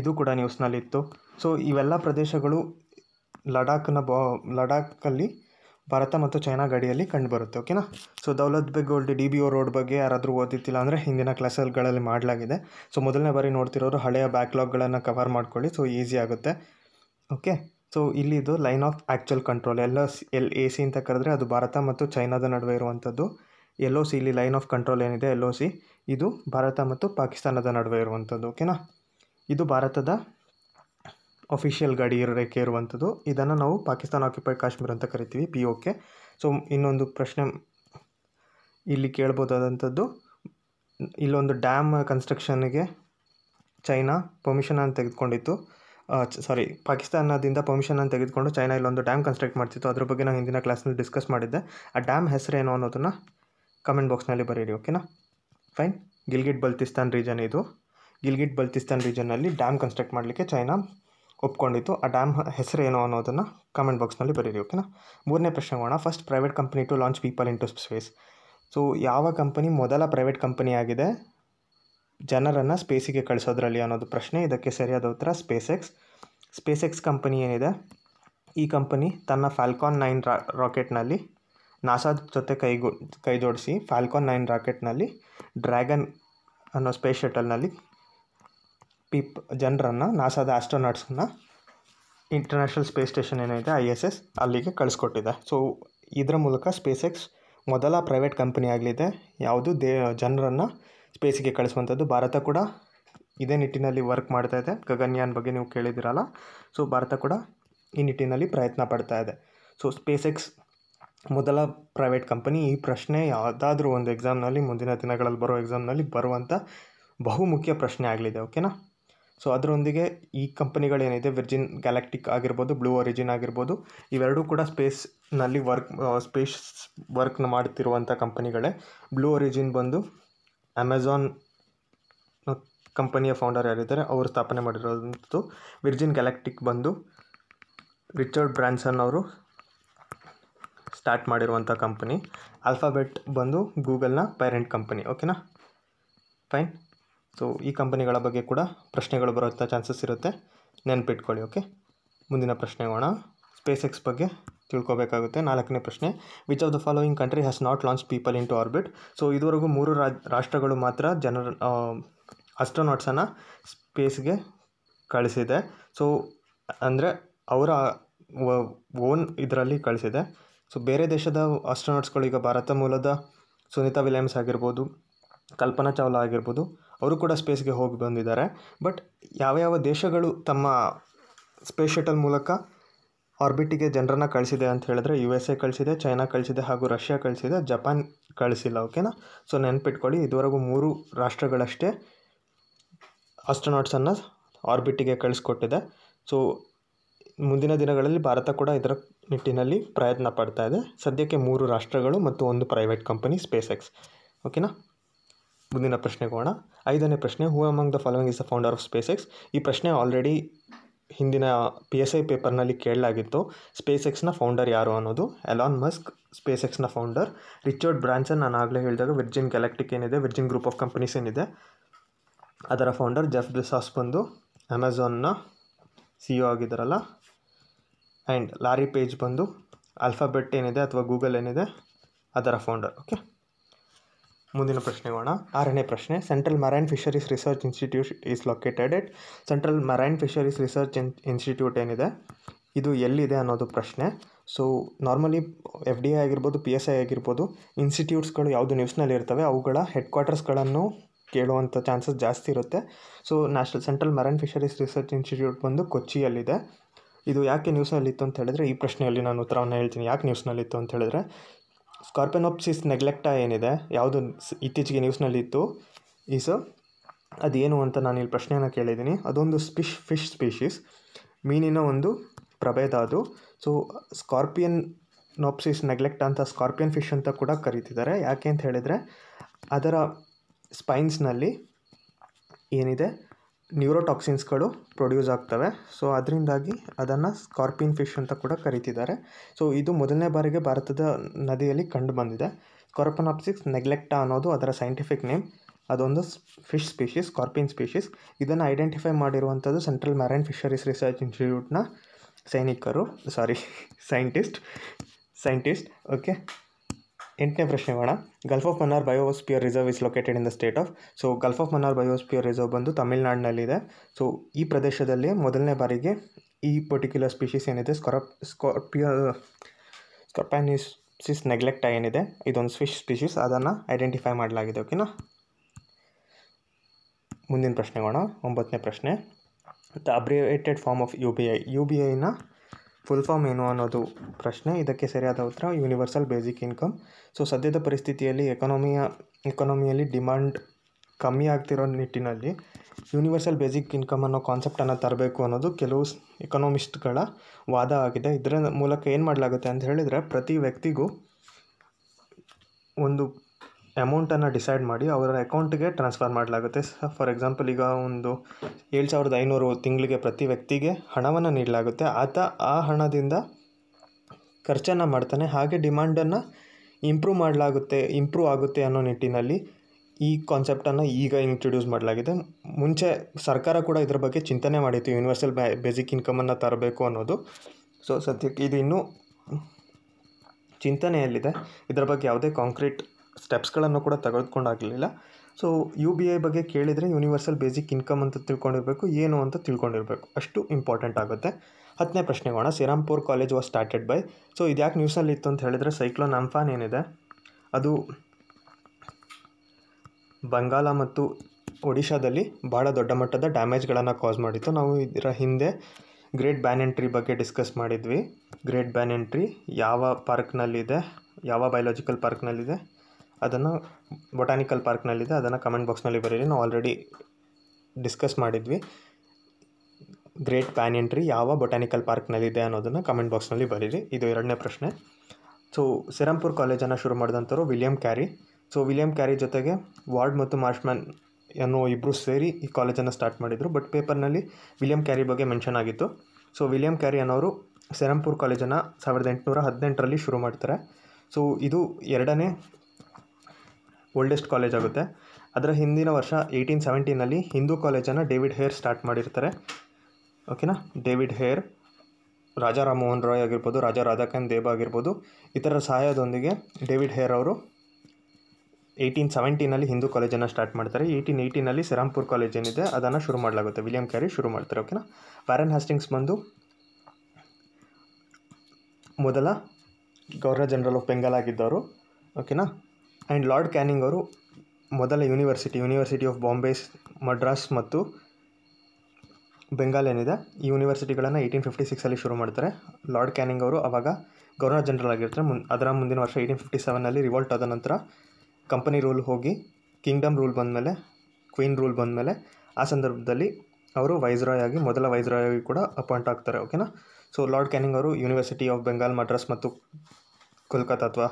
ಇದು ಕೂಡ ನ್ಯೂಸ್ನಲ್ಲಿತ್ತು ಸೊ ಇವೆಲ್ಲ ಪ್ರದೇಶಗಳು ಲಡಾಖ್ನ ಬಾ ಲಡಾಖಲ್ಲಿ ಭಾರತ ಮತ್ತು ಚೈನಾ ಗಡಿಯಲ್ಲಿ ಕಂಡುಬರುತ್ತೆ ಓಕೆನಾ ಸೊ ದೌಲತ್ ಬೇಗ್ ಗೋಲ್ಡ್ ಡಿ ಬಿ ಓ ರೋಡ್ ಬಗ್ಗೆ ಯಾರಾದರೂ ಓದಿತ್ತಿಲ್ಲ ಅಂದರೆ ಹಿಂದಿನ ಕ್ಲಾಸಲ್ಗಳಲ್ಲಿ ಮಾಡಲಾಗಿದೆ ಸೊ ಮೊದಲನೇ ಬಾರಿ ನೋಡ್ತಿರೋರು ಹಳೆಯ ಬ್ಯಾಕ್ಲಾಗ್ಗಳನ್ನು ಕವರ್ ಮಾಡ್ಕೊಳ್ಳಿ ಸೊ ಈಸಿ ಆಗುತ್ತೆ ಓಕೆ ಸೊ ಇದು ಲೈನ್ ಆಫ್ ಆ್ಯಕ್ಚುಯಲ್ ಕಂಟ್ರೋಲ್ ಎಲ್ಲ ಎಲ್ ಎ ಸಿ ಅಂತ ಕರೆದ್ರೆ ಅದು ಭಾರತ ಮತ್ತು ಚೈನಾದ ನಡುವೆ ಇರುವಂಥದ್ದು ಎಲ್ ಒ ಸಿ ಇಲ್ಲಿ ಲೈನ್ ಆಫ್ ಕಂಟ್ರೋಲ್ ಏನಿದೆ ಎಲ್ ಒ ಸಿ ಇದು ಭಾರತ ಮತ್ತು ಪಾಕಿಸ್ತಾನದ ನಡುವೆ ಇರುವಂಥದ್ದು ಓಕೆನಾ ಇದು ಭಾರತದ ಅಫಿಷಿಯಲ್ ಗಾಡಿ ರೇಖೆ ಇರುವಂಥದ್ದು ಇದನ್ನು ನಾವು ಪಾಕಿಸ್ತಾನ ಆಕ್ಯುಪೈಡ್ ಕಾಶ್ಮೀರ್ ಅಂತ ಕರಿತೀವಿ ಪಿ ಓಕೆ ಕೆ ಸೊ ಇನ್ನೊಂದು ಪ್ರಶ್ನೆ ಇಲ್ಲಿ ಕೇಳ್ಬೋದಾದಂಥದ್ದು ಇಲ್ಲೊಂದು ಡ್ಯಾಮ್ ಕನ್ಸ್ಟ್ರಕ್ಷನ್ಗೆ ಚೈನಾ ಪರ್ಮಿಷನನ್ನು ತೆಗೆದುಕೊಂಡಿತ್ತು ಸಾರಿ ಪಾಕಿಸ್ತಾನದಿಂದ ಅನ್ನು ತೆಗೆದುಕೊಂಡು ಚೈನಾ ಇಲ್ಲೊಂದು ಡ್ಯಾಮ್ ಕನ್ಸ್ಟ್ರಕ್ಟ್ ಮಾಡ್ತಿತ್ತು ಅದ್ರ ಬಗ್ಗೆ ನಾವು ಹಿಂದಿನ ಕ್ಲಾಸ್ನಲ್ಲಿ ಡಿಸ್ಕಸ್ ಮಾಡಿದ್ದೆ ಆ ಡ್ಯಾಮ್ ಹೆಸರೇನು ಅನ್ನೋದನ್ನು ಕಮೆಂಟ್ ಬಾಕ್ಸ್ನಲ್ಲಿ ಬರೀರಿ ಓಕೆನಾ ಫೈನ್ ಗಿಲ್ಗಿಟ್ ಬಲ್ತಿಸ್ತಾನ್ ರೀಜನ್ ಇದು ಗಿಲ್ಗಿಟ್ ಬಲ್ತಿಸ್ತಾನ್ ರೀಜನ್ನಲ್ಲಿ ಡ್ಯಾಮ್ ಕನ್ಸ್ಟ್ರಕ್ಟ್ ಮಾಡಲಿಕ್ಕೆ ಚೈನಾ ಒಪ್ಕೊಂಡಿತ್ತು ಆ ಡ್ಯಾಮ್ ಹೆಸರೇನು ಅನ್ನೋದನ್ನು ಕಮೆಂಟ್ ಬಾಕ್ಸ್ನಲ್ಲಿ ಬರೀರಿ ಓಕೆನಾ ಮೂರನೇ ಪ್ರಶ್ನೆ ಮಾಡೋಣ first private company to launch people into space so ಯಾವ ಕಂಪನಿ ಮೊದಲ ಪ್ರೈವೇಟ್ ಕಂಪನಿಯಾಗಿದೆ ಜನರನ್ನು ಸ್ಪೇಸಿಗೆ ಕಳಿಸೋದ್ರಲ್ಲಿ ಅನ್ನೋದು ಪ್ರಶ್ನೆ ಇದಕ್ಕೆ ಸರಿಯಾದ ಉತ್ತರ ಸ್ಪೇಸ್ ಎಕ್ಸ್ ಕಂಪನಿ ಏನಿದೆ ಈ ಕಂಪನಿ ತನ್ನ ಫ್ಯಾಲ್ಕಾನ್ ನೈನ್ ರಾ ರಾಕೆಟ್ನಲ್ಲಿ ನಾಸಾದ ಜೊತೆ ಕೈಗೂ ಕೈ ಜೋಡಿಸಿ ಫ್ಯಾಲ್ಕಾನ್ ನೈನ್ ರಾಕೆಟ್ನಲ್ಲಿ ಡ್ರ್ಯಾಗನ್ ಅನ್ನೋ ಸ್ಪೇಸ್ ಶಟಲ್ನಲ್ಲಿ ಪೀಪ್ ಜನರನ್ನು ನಾಸಾದ ಆಸ್ಟ್ರೋನಾಟ್ಸನ್ನು ಇಂಟರ್ನ್ಯಾಷನಲ್ ಸ್ಪೇಸ್ ಸ್ಟೇಷನ್ ಏನಿದೆ ಐ ಎಸ್ ಎಸ್ ಅಲ್ಲಿಗೆ ಕಳಿಸ್ಕೊಟ್ಟಿದೆ ಸೊ ಇದರ ಮೂಲಕ ಎಕ್ಸ್ ಮೊದಲ ಪ್ರೈವೇಟ್ ಕಂಪನಿ ಆಗಲಿದೆ ಯಾವುದು ದೇ ಜನರನ್ನು ಸ್ಪೇಸಿಗೆ ಕಳಿಸುವಂಥದ್ದು ಭಾರತ ಕೂಡ ಇದೇ ನಿಟ್ಟಿನಲ್ಲಿ ವರ್ಕ್ ಮಾಡ್ತಾ ಇದೆ ಗಗನ್ಯಾನ್ ಬಗ್ಗೆ ನೀವು ಕೇಳಿದ್ದೀರಲ್ಲ ಸೊ ಭಾರತ ಕೂಡ ಈ ನಿಟ್ಟಿನಲ್ಲಿ ಪ್ರಯತ್ನ ಇದೆ ಸೊ ಸ್ಪೇಸ್ ಎಕ್ಸ್ ಮೊದಲ ಪ್ರೈವೇಟ್ ಕಂಪನಿ ಈ ಪ್ರಶ್ನೆ ಯಾವುದಾದ್ರೂ ಒಂದು ಎಕ್ಸಾಮ್ನಲ್ಲಿ ಮುಂದಿನ ದಿನಗಳಲ್ಲಿ ಬರೋ ಎಕ್ಸಾಮ್ನಲ್ಲಿ ಬರುವಂಥ ಬಹುಮುಖ್ಯ ಪ್ರಶ್ನೆ ಆಗಲಿದೆ ಓಕೆನಾ ಸೊ ಅದರೊಂದಿಗೆ ಈ ಕಂಪನಿಗಳೇನಿದೆ ವಿರ್ಜಿನ್ ಗ್ಯಾಲಕ್ಟಿಕ್ ಆಗಿರ್ಬೋದು ಬ್ಲೂ ಒರಿಜಿನ್ ಆಗಿರ್ಬೋದು ಇವೆರಡೂ ಕೂಡ ಸ್ಪೇಸ್ನಲ್ಲಿ ವರ್ಕ್ ಸ್ಪೇಸ್ ವರ್ಕ್ನ ಮಾಡ್ತಿರುವಂಥ ಕಂಪನಿಗಳೇ ಬ್ಲೂ ಒರಿಜಿನ್ ಬಂದು ಅಮೆಝಾನ್ ಕಂಪನಿಯ ಫೌಂಡರ್ ಯಾರಿದ್ದಾರೆ ಅವರು ಸ್ಥಾಪನೆ ಮಾಡಿರೋದಂಥದ್ದು ವಿರ್ಜಿನ್ ಗ್ಯಾಲಕ್ಟಿಕ್ ಬಂದು ರಿಚರ್ಡ್ ಬ್ರ್ಯಾನ್ಸನ್ ಅವರು ಸ್ಟಾರ್ಟ್ ಮಾಡಿರುವಂಥ ಕಂಪನಿ ಆಲ್ಫಾಬೆಟ್ ಬಂದು ಗೂಗಲ್ನ ಪೇರೆಂಟ್ ಕಂಪನಿ ಓಕೆನಾ ಫೈನ್ ಸೊ ಈ ಕಂಪನಿಗಳ ಬಗ್ಗೆ ಕೂಡ ಪ್ರಶ್ನೆಗಳು ಬರೋಂಥ ಚಾನ್ಸಸ್ ಇರುತ್ತೆ ನೆನಪಿಟ್ಕೊಳ್ಳಿ ಓಕೆ ಮುಂದಿನ ಪ್ರಶ್ನೆ ಸ್ಪೇಸ್ ಎಕ್ಸ್ ಬಗ್ಗೆ ತಿಳ್ಕೊಬೇಕಾಗುತ್ತೆ ನಾಲ್ಕನೇ ಪ್ರಶ್ನೆ which of the following country has not launch people into orbit so ಇದುವರೆಗೂ ಮೂರು ರಾ ರಾಷ್ಟ್ರಗಳು ಮಾತ್ರ ಜನರ ಅಸ್ಟ್ರೋನಾಟ್ಸನ್ನು ಸ್ಪೇಸ್ಗೆ ಕಳಿಸಿದೆ ಸೊ ಅಂದರೆ ಅವರ ಓನ್ ಇದರಲ್ಲಿ ಕಳಿಸಿದೆ ಸೊ ಬೇರೆ ದೇಶದ ಆಸ್ಟ್ರೋನಾಟ್ಸ್ಗಳು ಈಗ ಭಾರತ ಮೂಲದ ಸುನೀತಾ ವಿಲಿಯಮ್ಸ್ ಆಗಿರ್ಬೋದು ಕಲ್ಪನಾ ಚಾವ್ಲಾ ಆಗಿರ್ಬೋದು ಅವರು ಕೂಡ ಸ್ಪೇಸ್ಗೆ ಹೋಗಿ ಬಂದಿದ್ದಾರೆ ಬಟ್ ಯಾವ ಯಾವ ದೇಶಗಳು ತಮ್ಮ ಸ್ಪೇಸ್ ಶಟಲ್ ಮೂಲಕ ಆರ್ಬಿಟಿಗೆ ಜನರನ್ನ ಕಳಿಸಿದೆ ಅಂತ ಹೇಳಿದ್ರೆ ಯು ಎಸ್ ಎ ಕಳಿಸಿದೆ ಚೈನಾ ಕಳಿಸಿದೆ ಹಾಗೂ ರಷ್ಯಾ ಕಳಿಸಿದೆ ಜಪಾನ್ ಕಳಿಸಿಲ್ಲ ಓಕೆನಾ ಸೊ ನೆನಪಿಟ್ಕೊಳ್ಳಿ ಇದುವರೆಗೂ ಮೂರು ರಾಷ್ಟ್ರಗಳಷ್ಟೇ ಆಸ್ಟ್ರೋನಾಟ್ಸನ್ನು ಆರ್ಬಿಟಿಗೆ ಕಳಿಸ್ಕೊಟ್ಟಿದೆ ಸೊ ಮುಂದಿನ ದಿನಗಳಲ್ಲಿ ಭಾರತ ಕೂಡ ಇದರ ನಿಟ್ಟಿನಲ್ಲಿ ಪ್ರಯತ್ನ ಪಡ್ತಾ ಇದೆ ಸದ್ಯಕ್ಕೆ ಮೂರು ರಾಷ್ಟ್ರಗಳು ಮತ್ತು ಒಂದು ಪ್ರೈವೇಟ್ ಕಂಪನಿ ಸ್ಪೇಸ್ ಎಕ್ಸ್ ಓಕೆನಾ ಮುಂದಿನ ಪ್ರಶ್ನೆಗೆ ಹೋಗೋಣ ಐದನೇ ಪ್ರಶ್ನೆ who among the following is the founder of space X ಈ ಪ್ರಶ್ನೆ ಆಲ್ರೆಡಿ ಹಿಂದಿನ ಪಿ ಎಸ್ ಐ ಪೇಪರ್ನಲ್ಲಿ ಕೇಳಲಾಗಿತ್ತು ಸ್ಪೇಸ್ ಎಕ್ಸ್ನ ಫೌಂಡರ್ ಯಾರು ಅನ್ನೋದು ಎಲಾನ್ ಮಸ್ಕ್ ಸ್ಪೇಸ್ ಎಕ್ಸ್ನ ಫೌಂಡರ್ ರಿಚರ್ಡ್ ಬ್ರಾನ್ಸನ್ ನಾನು ಆಗಲೇ ಹೇಳಿದಾಗ ವಿರ್ಜಿನ್ ಗ್ಯಾಲೆಕ್ಟಿಕ್ ಏನಿದೆ ವಿರ್ಜಿನ್ ಗ್ರೂಪ್ ಆಫ್ ಕಂಪನೀಸ್ ಏನಿದೆ ಅದರ ಫೌಂಡರ್ ಜೆಫ್ ಬಿಸಾಸ್ ಬಂದು ಅಮೆಝಾನ್ನ ಸಿ ಒ ಆಗಿದ್ದಾರಲ್ಲ ಆ್ಯಂಡ್ ಲಾರಿ ಪೇಜ್ ಬಂದು ಆಲ್ಫಾಬೆಟ್ ಏನಿದೆ ಅಥವಾ ಗೂಗಲ್ ಏನಿದೆ ಅದರ ಫೌಂಡರ್ ಓಕೆ ಮುಂದಿನ ಪ್ರಶ್ನೆಗೆ ಹೋಣ ಆರನೇ ಪ್ರಶ್ನೆ central marine fisheries research institute is located at central marine fisheries research in institute ಏನಿದೆ ಇದು ಎಲ್ಲಿದೆ ಅನ್ನೋದು ಪ್ರಶ್ನೆ ಸೊ ನಾರ್ಮಲಿ ಎಫ್ ಡಿ ಐ ಆಗಿರ್ಬೋದು ಪಿ ಎಸ್ ಐ ಆಗಿರ್ಬೋದು ಇನ್ಸ್ಟಿಟ್ಯೂಟ್ಸ್ಗಳು ಯಾವುದು ನ್ಯೂಸ್ನಲ್ಲಿ ಇರ್ತವೆ ಅವುಗಳ ಹೆಡ್ ಕ್ವಾರ್ಟರ್ಸ್ಗಳನ್ನು ಕೇಳುವಂಥ ಚಾನ್ಸಸ್ ಜಾಸ್ತಿ ಇರುತ್ತೆ so national central marine fisheries research institute ಬಂದು ಕೊಚ್ಚಿಯಲ್ಲಿದೆ ಇದು ಯಾಕೆ ಇತ್ತು ಅಂತ ಹೇಳಿದ್ರೆ ಈ ಪ್ರಶ್ನೆಯಲ್ಲಿ ನಾನು ಉತ್ತರವನ್ನು ಹೇಳ್ತೀನಿ ಯಾಕೆ ನ್ಯೂಸ್ನಲ್ಲಿತ್ತು ಅಂತ ಹೇಳಿದ್ರೆ ಸ್ಕಾರ್ಪೆನೋಪ್ಸಿಸ್ ನೆಗ್ಲೆಕ್ಟಾ ಏನಿದೆ ಯಾವುದು ಇತ್ತೀಚೆಗೆ ಇತ್ತು ಈಸ್ ಅದೇನು ಅಂತ ನಾನು ಇಲ್ಲಿ ಪ್ರಶ್ನೆಯನ್ನು ಕೇಳಿದ್ದೀನಿ ಅದೊಂದು ಸ್ಪಿಶ್ ಫಿಶ್ ಸ್ಪೀಷೀಸ್ ಮೀನಿನ ಒಂದು ಪ್ರಭೇದ ಅದು ಸೊ ಸ್ಕಾರ್ಪಿಯನ್ ನೋಪ್ಸಿಸ್ ನೆಗ್ಲೆಕ್ಟ್ ಅಂತ ಸ್ಕಾರ್ಪಿಯನ್ ಫಿಶ್ ಅಂತ ಕೂಡ ಕರೀತಿದ್ದಾರೆ ಯಾಕೆ ಅಂತ ಹೇಳಿದರೆ ಅದರ ಸ್ಪೈನ್ಸ್ನಲ್ಲಿ ಏನಿದೆ ನ್ಯೂರೋಟಾಕ್ಸಿನ್ಸ್ಗಳು ಪ್ರೊಡ್ಯೂಸ್ ಆಗ್ತವೆ ಸೊ ಅದರಿಂದಾಗಿ ಅದನ್ನು ಸ್ಕಾರ್ಪಿನ್ ಫಿಶ್ ಅಂತ ಕೂಡ ಕರಿತಿದ್ದಾರೆ ಸೊ ಇದು ಮೊದಲನೇ ಬಾರಿಗೆ ಭಾರತದ ನದಿಯಲ್ಲಿ ಕಂಡು ಬಂದಿದೆ ಸ್ಕಾರ್ಪನಾಪ್ಸಿಕ್ಸ್ ನೆಗ್ಲೆಕ್ಟಾ ಅನ್ನೋದು ಅದರ ಸೈಂಟಿಫಿಕ್ ನೇಮ್ ಅದೊಂದು ಫಿಶ್ ಸ್ಪೀಷೀಸ್ ಸ್ಕಾರ್ಪಿನ್ ಸ್ಪೀಷೀಸ್ ಇದನ್ನು ಐಡೆಂಟಿಫೈ ಮಾಡಿರುವಂಥದ್ದು ಸೆಂಟ್ರಲ್ ಮ್ಯಾರೈನ್ ಫಿಶರೀಸ್ ರಿಸರ್ಚ್ ಇನ್ಸ್ಟಿಟ್ಯೂಟ್ನ ಸೈನಿಕರು ಸಾರಿ ಸೈಂಟಿಸ್ಟ್ ಸೈಂಟಿಸ್ಟ್ ಓಕೆ ಎಂಟನೇ ಪ್ರಶ್ನೆ ಮಾಡೋಣ Gulf of Mannar biosphere reserve is located in the state of so Gulf of Mannar biosphere reserve ಬಂದು ತಮಿಳ್ನಾಡಿನಲ್ಲಿದೆ ಸೊ ಈ ಪ್ರದೇಶದಲ್ಲಿ ಮೊದಲನೇ ಬಾರಿಗೆ ಈ ಪರ್ಟಿಕ್ಯುಲರ್ ಸ್ಪೀಷೀಸ್ ಏನಿದೆ ಸ್ಕೊರಪ್ ಸ್ಕಾರ್ಪಿಯರ್ ಸ್ಕೊರ್ಪ್ಯಾನಿಸಿಸ್ ನೆಗ್ಲೆಕ್ಟಾ ಏನಿದೆ ಇದೊಂದು ಫಿಶ್ ಸ್ಪೀಷೀಸ್ ಅದನ್ನು ಐಡೆಂಟಿಫೈ ಮಾಡಲಾಗಿದೆ ಓಕೆನಾ ಮುಂದಿನ ಪ್ರಶ್ನೆ ಪ್ರಶ್ನೆಗೋಣ ಒಂಬತ್ತನೇ ಪ್ರಶ್ನೆ the abbreviated form of U B I U B ಐನ ಫುಲ್ ಫಾರ್ಮ್ ಏನು ಅನ್ನೋದು ಪ್ರಶ್ನೆ ಇದಕ್ಕೆ ಸರಿಯಾದ ಉತ್ತರ ಯೂನಿವರ್ಸಲ್ ಬೇಸಿಕ್ ಇನ್ಕಮ್ ಸೊ ಸದ್ಯದ ಪರಿಸ್ಥಿತಿಯಲ್ಲಿ ಎಕನಾಮಿಯ ಎಕನಾಮಿಯಲ್ಲಿ ಡಿಮ್ಯಾಂಡ್ ಕಮ್ಮಿ ಆಗ್ತಿರೋ ನಿಟ್ಟಿನಲ್ಲಿ ಯೂನಿವರ್ಸಲ್ ಬೇಸಿಕ್ ಇನ್ಕಮ್ ಅನ್ನೋ ಕಾನ್ಸೆಪ್ಟನ್ನು ತರಬೇಕು ಅನ್ನೋದು ಕೆಲವು ಎಕನಾಮಿಸ್ಟ್ಗಳ ವಾದ ಆಗಿದೆ ಇದರ ಮೂಲಕ ಏನು ಮಾಡಲಾಗುತ್ತೆ ಅಂತ ಹೇಳಿದರೆ ಪ್ರತಿ ವ್ಯಕ್ತಿಗೂ ಒಂದು ಅಮೌಂಟನ್ನು ಡಿಸೈಡ್ ಮಾಡಿ ಅವರ ಅಕೌಂಟ್ಗೆ ಟ್ರಾನ್ಸ್ಫರ್ ಮಾಡಲಾಗುತ್ತೆ ಫಾರ್ ಎಕ್ಸಾಂಪಲ್ ಈಗ ಒಂದು ಏಳು ಸಾವಿರದ ಐನೂರು ತಿಂಗಳಿಗೆ ಪ್ರತಿ ವ್ಯಕ್ತಿಗೆ ಹಣವನ್ನು ನೀಡಲಾಗುತ್ತೆ ಆತ ಆ ಹಣದಿಂದ ಖರ್ಚನ್ನು ಮಾಡ್ತಾನೆ ಹಾಗೆ ಡಿಮ್ಯಾಂಡನ್ನು ಇಂಪ್ರೂವ್ ಮಾಡಲಾಗುತ್ತೆ ಇಂಪ್ರೂವ್ ಆಗುತ್ತೆ ಅನ್ನೋ ನಿಟ್ಟಿನಲ್ಲಿ ಈ ಕಾನ್ಸೆಪ್ಟನ್ನು ಈಗ ಇಂಟ್ರೊಡ್ಯೂಸ್ ಮಾಡಲಾಗಿದೆ ಮುಂಚೆ ಸರ್ಕಾರ ಕೂಡ ಇದರ ಬಗ್ಗೆ ಚಿಂತನೆ ಮಾಡಿತ್ತು ಯೂನಿವರ್ಸಲ್ ಬ್ಯಾ ಬೇಸಿಕ್ ಇನ್ಕಮನ್ನು ತರಬೇಕು ಅನ್ನೋದು ಸೊ ಸದ್ಯಕ್ಕೆ ಇದು ಇನ್ನೂ ಚಿಂತನೆಯಲ್ಲಿದೆ ಇದರ ಬಗ್ಗೆ ಯಾವುದೇ ಕಾಂಕ್ರೀಟ್ ಸ್ಟೆಪ್ಸ್ಗಳನ್ನು ಕೂಡ ತೆಗೆದುಕೊಂಡಾಗಲಿಲ್ಲ ಸೊ ಯು ಬಿ ಐ ಬಗ್ಗೆ ಕೇಳಿದರೆ ಯೂನಿವರ್ಸಲ್ ಬೇಸಿಕ್ ಇನ್ಕಮ್ ಅಂತ ತಿಳ್ಕೊಂಡಿರಬೇಕು ಏನು ಅಂತ ತಿಳ್ಕೊಂಡಿರಬೇಕು ಅಷ್ಟು ಇಂಪಾರ್ಟೆಂಟ್ ಆಗುತ್ತೆ ಹತ್ತನೇ ಪ್ರಶ್ನೆಗೋಣ Serampore college was started by so ಇದ್ಯಾಕೆ ನ್ಯೂಸಲ್ಲಿ ಇತ್ತು ಅಂತ ಹೇಳಿದರೆ ಸೈಕ್ಲೋನ್ ಅಂಫಾನ್ ಏನಿದೆ ಅದು ಬಂಗಾಲ ಮತ್ತು ಒಡಿಶಾದಲ್ಲಿ ಭಾಳ ದೊಡ್ಡ ಮಟ್ಟದ ಡ್ಯಾಮೇಜ್ಗಳನ್ನು ಕಾಸ್ ಮಾಡಿತ್ತು ನಾವು ಇದರ ಹಿಂದೆ ಗ್ರೇಟ್ ಬ್ಯಾನ್ ಎಂಟ್ರಿ ಬಗ್ಗೆ ಡಿಸ್ಕಸ್ ಮಾಡಿದ್ವಿ ಗ್ರೇಟ್ ಬ್ಯಾನ್ ಎಂಟ್ರಿ ಯಾವ ಪಾರ್ಕ್ನಲ್ಲಿದೆ ಯಾವ ಬಯೋಲಾಜಿಕಲ್ ಪಾರ್ಕ್ನಲ್ಲಿದೆ ಅದನ್ನು ಬೊಟಾನಿಕಲ್ ಪಾರ್ಕ್ನಲ್ಲಿದೆ ಅದನ್ನು ಕಮೆಂಟ್ ಬಾಕ್ಸ್ನಲ್ಲಿ ಬರೀರಿ ನಾವು ಆಲ್ರೆಡಿ ಡಿಸ್ಕಸ್ ಮಾಡಿದ್ವಿ ಗ್ರೇಟ್ ಪ್ಯಾನ್ ಎಂಟ್ರಿ ಯಾವ ಬೊಟಾನಿಕಲ್ ಪಾರ್ಕ್ನಲ್ಲಿದೆ ಅನ್ನೋದನ್ನು ಕಮೆಂಟ್ ಬಾಕ್ಸ್ನಲ್ಲಿ ಬರೀರಿ ಇದು ಎರಡನೇ ಪ್ರಶ್ನೆ ಸೊ ಸಿರಂಪುರ್ ಕಾಲೇಜನ್ನು ಶುರು ಮಾಡಿದಂಥವ್ರು William Carey so William Carey ಜೊತೆಗೆ ವಾರ್ಡ್ ಮತ್ತು ಮಾರ್ಷ್ಮ್ಯಾನ್ ಅನ್ನೋ ಇಬ್ಬರು ಸೇರಿ ಈ ಕಾಲೇಜನ್ನು ಸ್ಟಾರ್ಟ್ ಮಾಡಿದರು ಬಟ್ ಪೇಪರ್ನಲ್ಲಿ ವಿಲಿಯಂ ಕ್ಯಾರಿ ಬಗ್ಗೆ ಮೆನ್ಷನ್ ಆಗಿತ್ತು ಸೊ ವಿಲಿಯಂ ಕ್ಯಾರಿ ಅನ್ನೋರು ಸಿರಂಪುರ್ ಕಾಲೇಜನ್ನು ಸಾವಿರದ ಎಂಟುನೂರ ಹದಿನೆಂಟರಲ್ಲಿ ಶುರು ಮಾಡ್ತಾರೆ ಸೊ ಇದು ಎರಡನೇ ಓಲ್ಡೆಸ್ಟ್ ಕಾಲೇಜ್ ಆಗುತ್ತೆ ಅದರ ಹಿಂದಿನ ವರ್ಷ ಏಯ್ಟೀನ್ ಸೆವೆಂಟೀನಲ್ಲಿ ಹಿಂದೂ ಕಾಲೇಜನ್ನು ಡೇವಿಡ್ ಹೇರ್ ಸ್ಟಾರ್ಟ್ ಮಾಡಿರ್ತಾರೆ ಓಕೆನಾ ಡೇವಿಡ್ ಹೇರ್ ರಾಜಾ ರಾಮಮೋಹನ್ ರಾಯ್ ಆಗಿರ್ಬೋದು ರಾಜಾ ರಾಧಾಕಾಂತ್ ದೇಬ್ ಆಗಿರ್ಬೋದು ಇತರ ಸಹಾಯದೊಂದಿಗೆ ಡೇವಿಡ್ ಹೇರ್ ಅವರು ಏಯ್ಟೀನ್ ಸೆವೆಂಟೀನಲ್ಲಿ ಹಿಂದೂ ಕಾಲೇಜನ್ನು ಸ್ಟಾರ್ಟ್ ಮಾಡ್ತಾರೆ ಏಯ್ಟೀನ್ ಏಯ್ಟೀನಲ್ಲಿ ಸಿರಾಂಪುರ್ ಕಾಲೇಜ್ ಏನಿದೆ ಅದನ್ನು ಶುರು ಮಾಡಲಾಗುತ್ತೆ ವಿಲಿಯಂ ಕ್ಯಾರಿ ಶುರು ಮಾಡ್ತಾರೆ ಓಕೆನಾ ವ್ಯಾರನ್ ಹಾಸ್ಟಿಂಗ್ಸ್ ಬಂದು ಮೊದಲ ಗವರ್ನರ್ ಜನರಲ್ ಆಫ್ ಬೆಂಗಾಲ್ ಆಗಿದ್ದವರು ಓಕೆನಾ ಆ್ಯಂಡ್ ಲಾರ್ಡ್ ಕ್ಯಾನಿಂಗ್ ಅವರು ಮೊದಲ university university of Bombay Madras ಮತ್ತು ಬೆಂಗಾಲ್ ಏನಿದೆ ಈ ಯೂನಿವರ್ಸಿಟಿಗಳನ್ನು ಏಯ್ಟೀನ್ ಫಿಫ್ಟಿ ಸಿಕ್ಸಲ್ಲಿ ಶುರು ಮಾಡ್ತಾರೆ ಲಾರ್ಡ್ ಕ್ಯಾನಿಂಗ್ ಅವರು ಆವಾಗ ಗವರ್ನರ್ ಜನರಲ್ ಆಗಿರ್ತಾರೆ ಮುನ್ ಅದರ ಮುಂದಿನ ವರ್ಷ ಏಯ್ಟೀನ್ ಫಿಫ್ಟಿ ಸೆವೆನಲ್ಲಿ ರಿವಾಲ್ಟ್ ಆದ ನಂತರ ಕಂಪನಿ ರೂಲ್ ಹೋಗಿ ಕಿಂಗ್ಡಮ್ ರೂಲ್ ಬಂದಮೇಲೆ ಕ್ವೀನ್ ರೂಲ್ ಬಂದಮೇಲೆ ಆ ಸಂದರ್ಭದಲ್ಲಿ ಅವರು ವೈಸ್ರಾಯ್ ಆಗಿ ಮೊದಲ ವೈಸ್ರಾಯ್ ಆಗಿ ಕೂಡ ಅಪಾಯಿಂಟ್ ಆಗ್ತಾರೆ ಓಕೆನಾ ಸೊ ಲಾರ್ಡ್ ಕ್ಯಾನಿಂಗ್ ಅವರು ಯೂನಿವರ್ಸಿಟಿ ಆಫ್ ಬೆಂಗಾಲ್ ಮಡ್ರಾಸ್ ಮತ್ತು ಕೋಲ್ಕತ್ತಾ ಅಥವಾ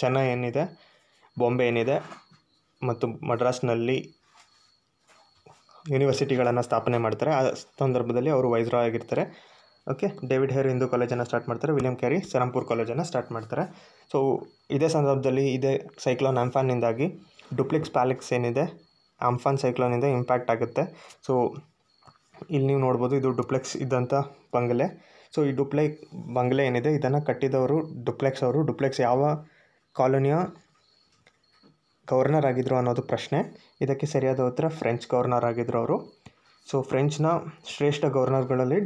ಚೆನ್ನೈ ಏನಿದೆ ಬಾಂಬೆ ಏನಿದೆ ಮತ್ತು ಮಡ್ರಾಸ್ನಲ್ಲಿ ಯೂನಿವರ್ಸಿಟಿಗಳನ್ನು ಸ್ಥಾಪನೆ ಮಾಡ್ತಾರೆ ಆ ಸಂದರ್ಭದಲ್ಲಿ ಅವರು ವೈಸ್ರಾ ಆಗಿರ್ತಾರೆ ಓಕೆ ಡೇವಿಡ್ ಹೇರ್ ಹಿಂದೂ ಕಾಲೇಜನ್ನು ಸ್ಟಾರ್ಟ್ ಮಾಡ್ತಾರೆ ವಿಲಿಯಂ ಕ್ಯಾರಿ ಸರಂಪುರ್ ಕಾಲೇಜನ್ನು ಸ್ಟಾರ್ಟ್ ಮಾಡ್ತಾರೆ ಸೊ ಇದೇ ಸಂದರ್ಭದಲ್ಲಿ ಇದೇ ಸೈಕ್ಲೋನ್ ಆಂಫಾನ್ನಿಂದಾಗಿ ಡುಪ್ಲೆಕ್ಸ್ ಪ್ಯಾಲೆಕ್ಸ್ ಏನಿದೆ ಆಂಫಾನ್ ಸೈಕ್ಲೋನಿಂದ ಇಂಪ್ಯಾಕ್ಟ್ ಆಗುತ್ತೆ ಸೊ ಇಲ್ಲಿ ನೀವು ನೋಡ್ಬೋದು ಇದು ಡುಪ್ಲೆಕ್ಸ್ ಇದ್ದಂಥ ಬಂಗಲೆ ಸೊ ಈ ಡುಪ್ಲೆಕ್ ಬಂಗಲೆ ಏನಿದೆ ಇದನ್ನು ಕಟ್ಟಿದವರು ಡುಪ್ಲೆಕ್ಸ್ ಅವರು ಡುಪ್ಲೆಕ್ಸ್ ಯಾವ ಕಾಲೋನಿಯ ಗವರ್ನರ್ ಆಗಿದ್ದರು ಅನ್ನೋದು ಪ್ರಶ್ನೆ ಇದಕ್ಕೆ ಸರಿಯಾದ ಉತ್ತರ ಫ್ರೆಂಚ್ ಗವರ್ನರ್ ಆಗಿದ್ದರು ಅವರು ಸೊ ಫ್ರೆಂಚ್ನ ಶ್ರೇಷ್ಠ ಗವರ್ನರ್ಗಳಲ್ಲಿ